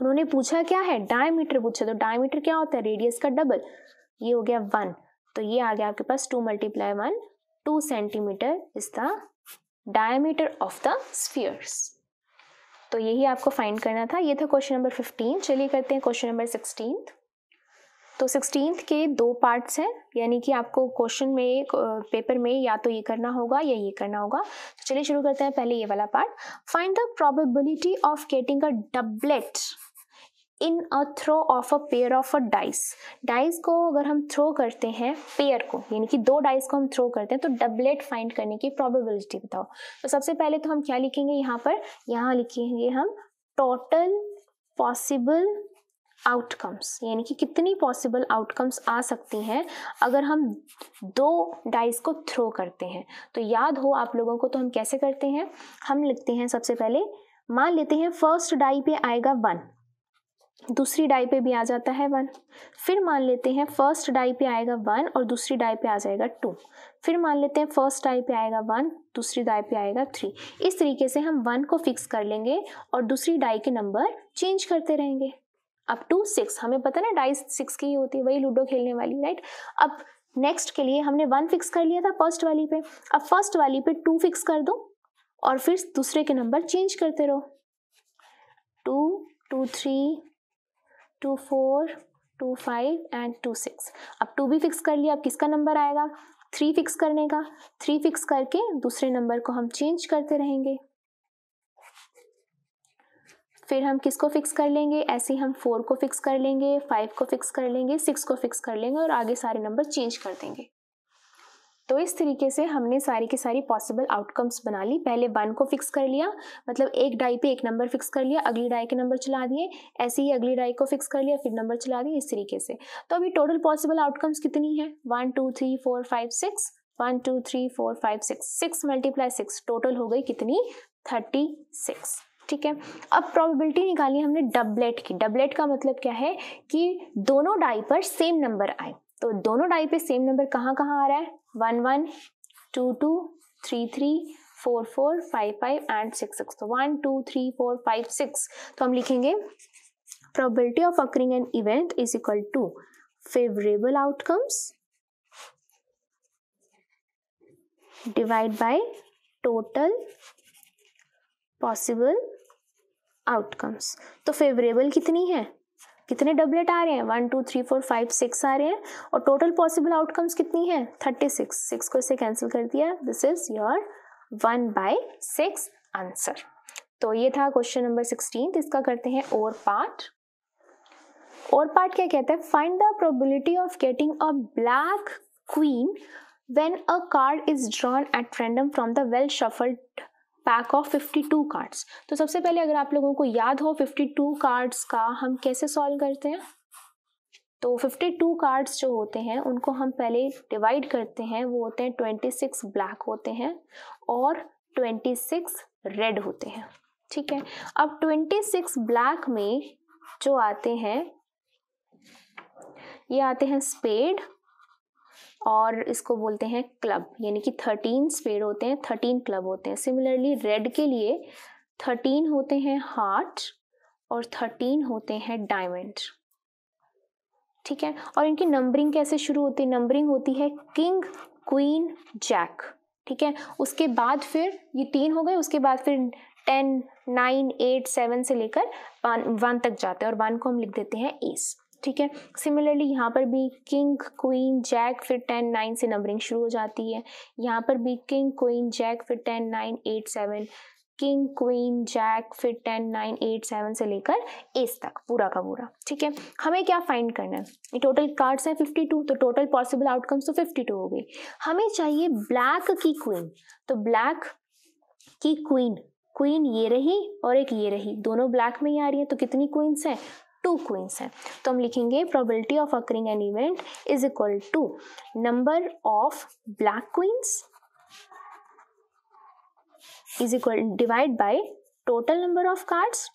उन्होंने पूछा क्या है डायमीटर पूछा तो डायमीटर क्या होता है रेडियस का डबल ये हो गया वन तो ये आ गया आपके पास two multiply one two centimetre is the diameter of the spheres तो यही आपको फाइंड करना था ये था क्वेश्चन नंबर फिफ्टीन चलिए करते हैं क्वेश्चन नंबर सिक्सटीन तो सिक्सटीन के दो पार्ट्स हैं यानी कि आपको क्वेश्चन में पेपर में या तो ये करना होगा या ये करना होगा तो चलिए शुरू करते हैं पहले ये वाला part find the probability of getting a doublet in a throw of a pair of a dice dice को अगर हम थ्रो करते हैं पेयर को यानी कि दो डाइस को हम थ्रो करते हैं तो डबलेट फाइंड करने की प्रोबेबिलिटी बताओ तो सबसे पहले तो हम क्या लिखेंगे यहाँ पर यहाँ लिखेंगे हम टोटल पॉसिबल आउटकम्स यानी कि कितनी पॉसिबल आउटकम्स आ सकती हैं अगर हम दो डाइस को थ्रो करते हैं तो याद हो आप लोगों को तो हम कैसे करते हैं हम लिखते हैं सबसे पहले मान लेते हैं फर्स्ट डाई पे आएगा वन दूसरी डाई पे भी आ जाता है वन फिर मान लेते हैं फर्स्ट डाई पे आएगा वन और दूसरी डाई पे आ जाएगा टू फिर मान लेते हैं फर्स्ट डाई पे आएगा वन दूसरी डाई पे आएगा थ्री इस तरीके से हम वन को फिक्स कर लेंगे और दूसरी डाई के नंबर चेंज करते रहेंगे अब टू सिक्स हमें पता ना डाई सिक्स की ही होती है वही लूडो खेलने वाली राइट अब नेक्स्ट के लिए हमने वन फिक्स कर लिया था फर्स्ट वाली पे अब फर्स्ट वाली पे टू फिक्स कर दो और फिर दूसरे के नंबर चेंज करते रहो two two three two four two five and two six अब टू भी फिक्स कर लिया अब किसका नंबर आएगा थ्री फिक्स करने का थ्री फिक्स करके दूसरे नंबर को हम चेंज करते रहेंगे फिर हम किसको फिक्स कर लेंगे ऐसे ही हम फोर को फिक्स कर लेंगे फाइव को फिक्स कर लेंगे सिक्स को फिक्स कर लेंगे और आगे सारे नंबर चेंज कर देंगे तो इस तरीके से हमने सारी की सारी पॉसिबल आउटकम्स बना ली पहले वन को फिक्स कर लिया मतलब एक डाई पे एक नंबर फिक्स कर लिया अगली डाई के नंबर चला दिए ऐसे ही अगली डाई को फिक्स कर लिया फिर नंबर चला दिए इस तरीके से तो अभी टोटल पॉसिबल आउटकम्स कितनी है one two three four five six one two three four five six six multiply six total हो गई कितनी थर्टी सिक्स ठीक है अब प्रोबेबिलिटी निकाली हमने डबलेट की डबलेट का मतलब क्या है कि दोनों डाई पर सेम नंबर आए तो दोनों डाई पे सेम नंबर कहाँ कहाँ आ रहा है one one two two three three four four five five and six six तो one two three four five six तो हम लिखेंगे probability of occurring an event is equal to favourable outcomes divide by total possible outcomes तो favourable कितनी है कितने doublet आ रहे हैं one two three four five six आ रहे हैं और टोटल पॉसिबल आउटकम्स कितनी है थर्टी सिक्स सिक्स को इसे कैंसिल कर दिया this is your one by six answer तो ये था क्वेश्चन नंबर सिक्सटीन इसका करते हैं और पार्ट और पार्ट क्या कहते हैं find the probability of getting a black queen when a card is drawn at random from the well shuffled pack of 52 cards तो सबसे पहले अगर आप लोगों को याद हो 52 कार्ड्स का हम कैसे सॉल्व करते हैं तो 52 कार्ड्स जो होते हैं उनको हम पहले डिवाइड करते हैं वो होते हैं 26 ब्लैक होते हैं और 26 रेड होते हैं ठीक है अब 26 ब्लैक में जो आते हैं ये आते हैं स्पेड और इसको बोलते हैं क्लब यानी कि थर्टीन स्पेड होते हैं थर्टीन क्लब होते हैं सिमिलरली रेड के लिए थर्टीन होते हैं हार्ट और थर्टीन होते हैं डायमंड ठीक है और इनकी नंबरिंग कैसे शुरू होती है नंबरिंग होती है किंग क्वीन जैक ठीक है उसके बाद फिर ये तीन हो गए उसके बाद फिर टेन नाइन एट सेवन से लेकर वन तक जाते हैं और वन को हम लिख देते हैं एस ठीक है सिमिलरली यहाँ पर भी किंग क्वीन जैक फिर टेन नाइन से नंबरिंग शुरू हो जाती है यहाँ पर भी किंग क्वीन जैक फिर ten nine eight seven king queen jack फिर टेन नाइन एट सेवन से लेकर एस तक पूरा का पूरा ठीक है हमें क्या फाइंड करना है टोटल कार्ड्स हैं फिफ्टी टू तो टोटल पॉसिबल आउटकम्स तो फिफ्टी टू हो गई हमें चाहिए ब्लैक की क्वीन तो ब्लैक की क्वीन क्वीन ये रही और एक ये रही दोनों ब्लैक में ही आ रही है तो कितनी क्वींस हैं टू क्वींस है तो हम लिखेंगे probability of occurring an event is equal to number of black queens is equal divide by total number of cards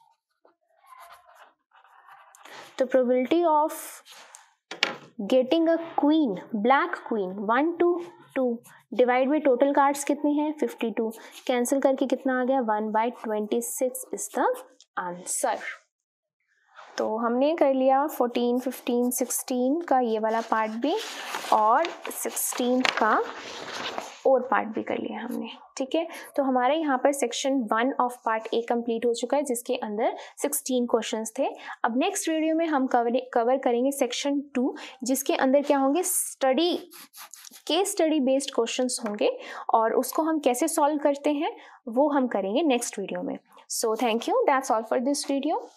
तो probability of getting a queen black queen one two two divide by total cards कितनी हैं fifty two cancel करके कितना आ गया one by twenty six is the answer तो हमने कर लिया 14, 15, 16 का ये वाला पार्ट भी और 16 का और पार्ट भी कर लिया हमने ठीक है तो हमारे यहाँ पर section one of part A complete हो चुका है जिसके अंदर 16 क्वेश्चंस थे अब नेक्स्ट वीडियो में हम कवर कवर करेंगे सेक्शन टू जिसके अंदर क्या होंगे स्टडी के स्टडी बेस्ड क्वेश्चंस होंगे और उसको हम कैसे सॉल्व करते हैं वो हम करेंगे नेक्स्ट वीडियो में so thank you that's all for this video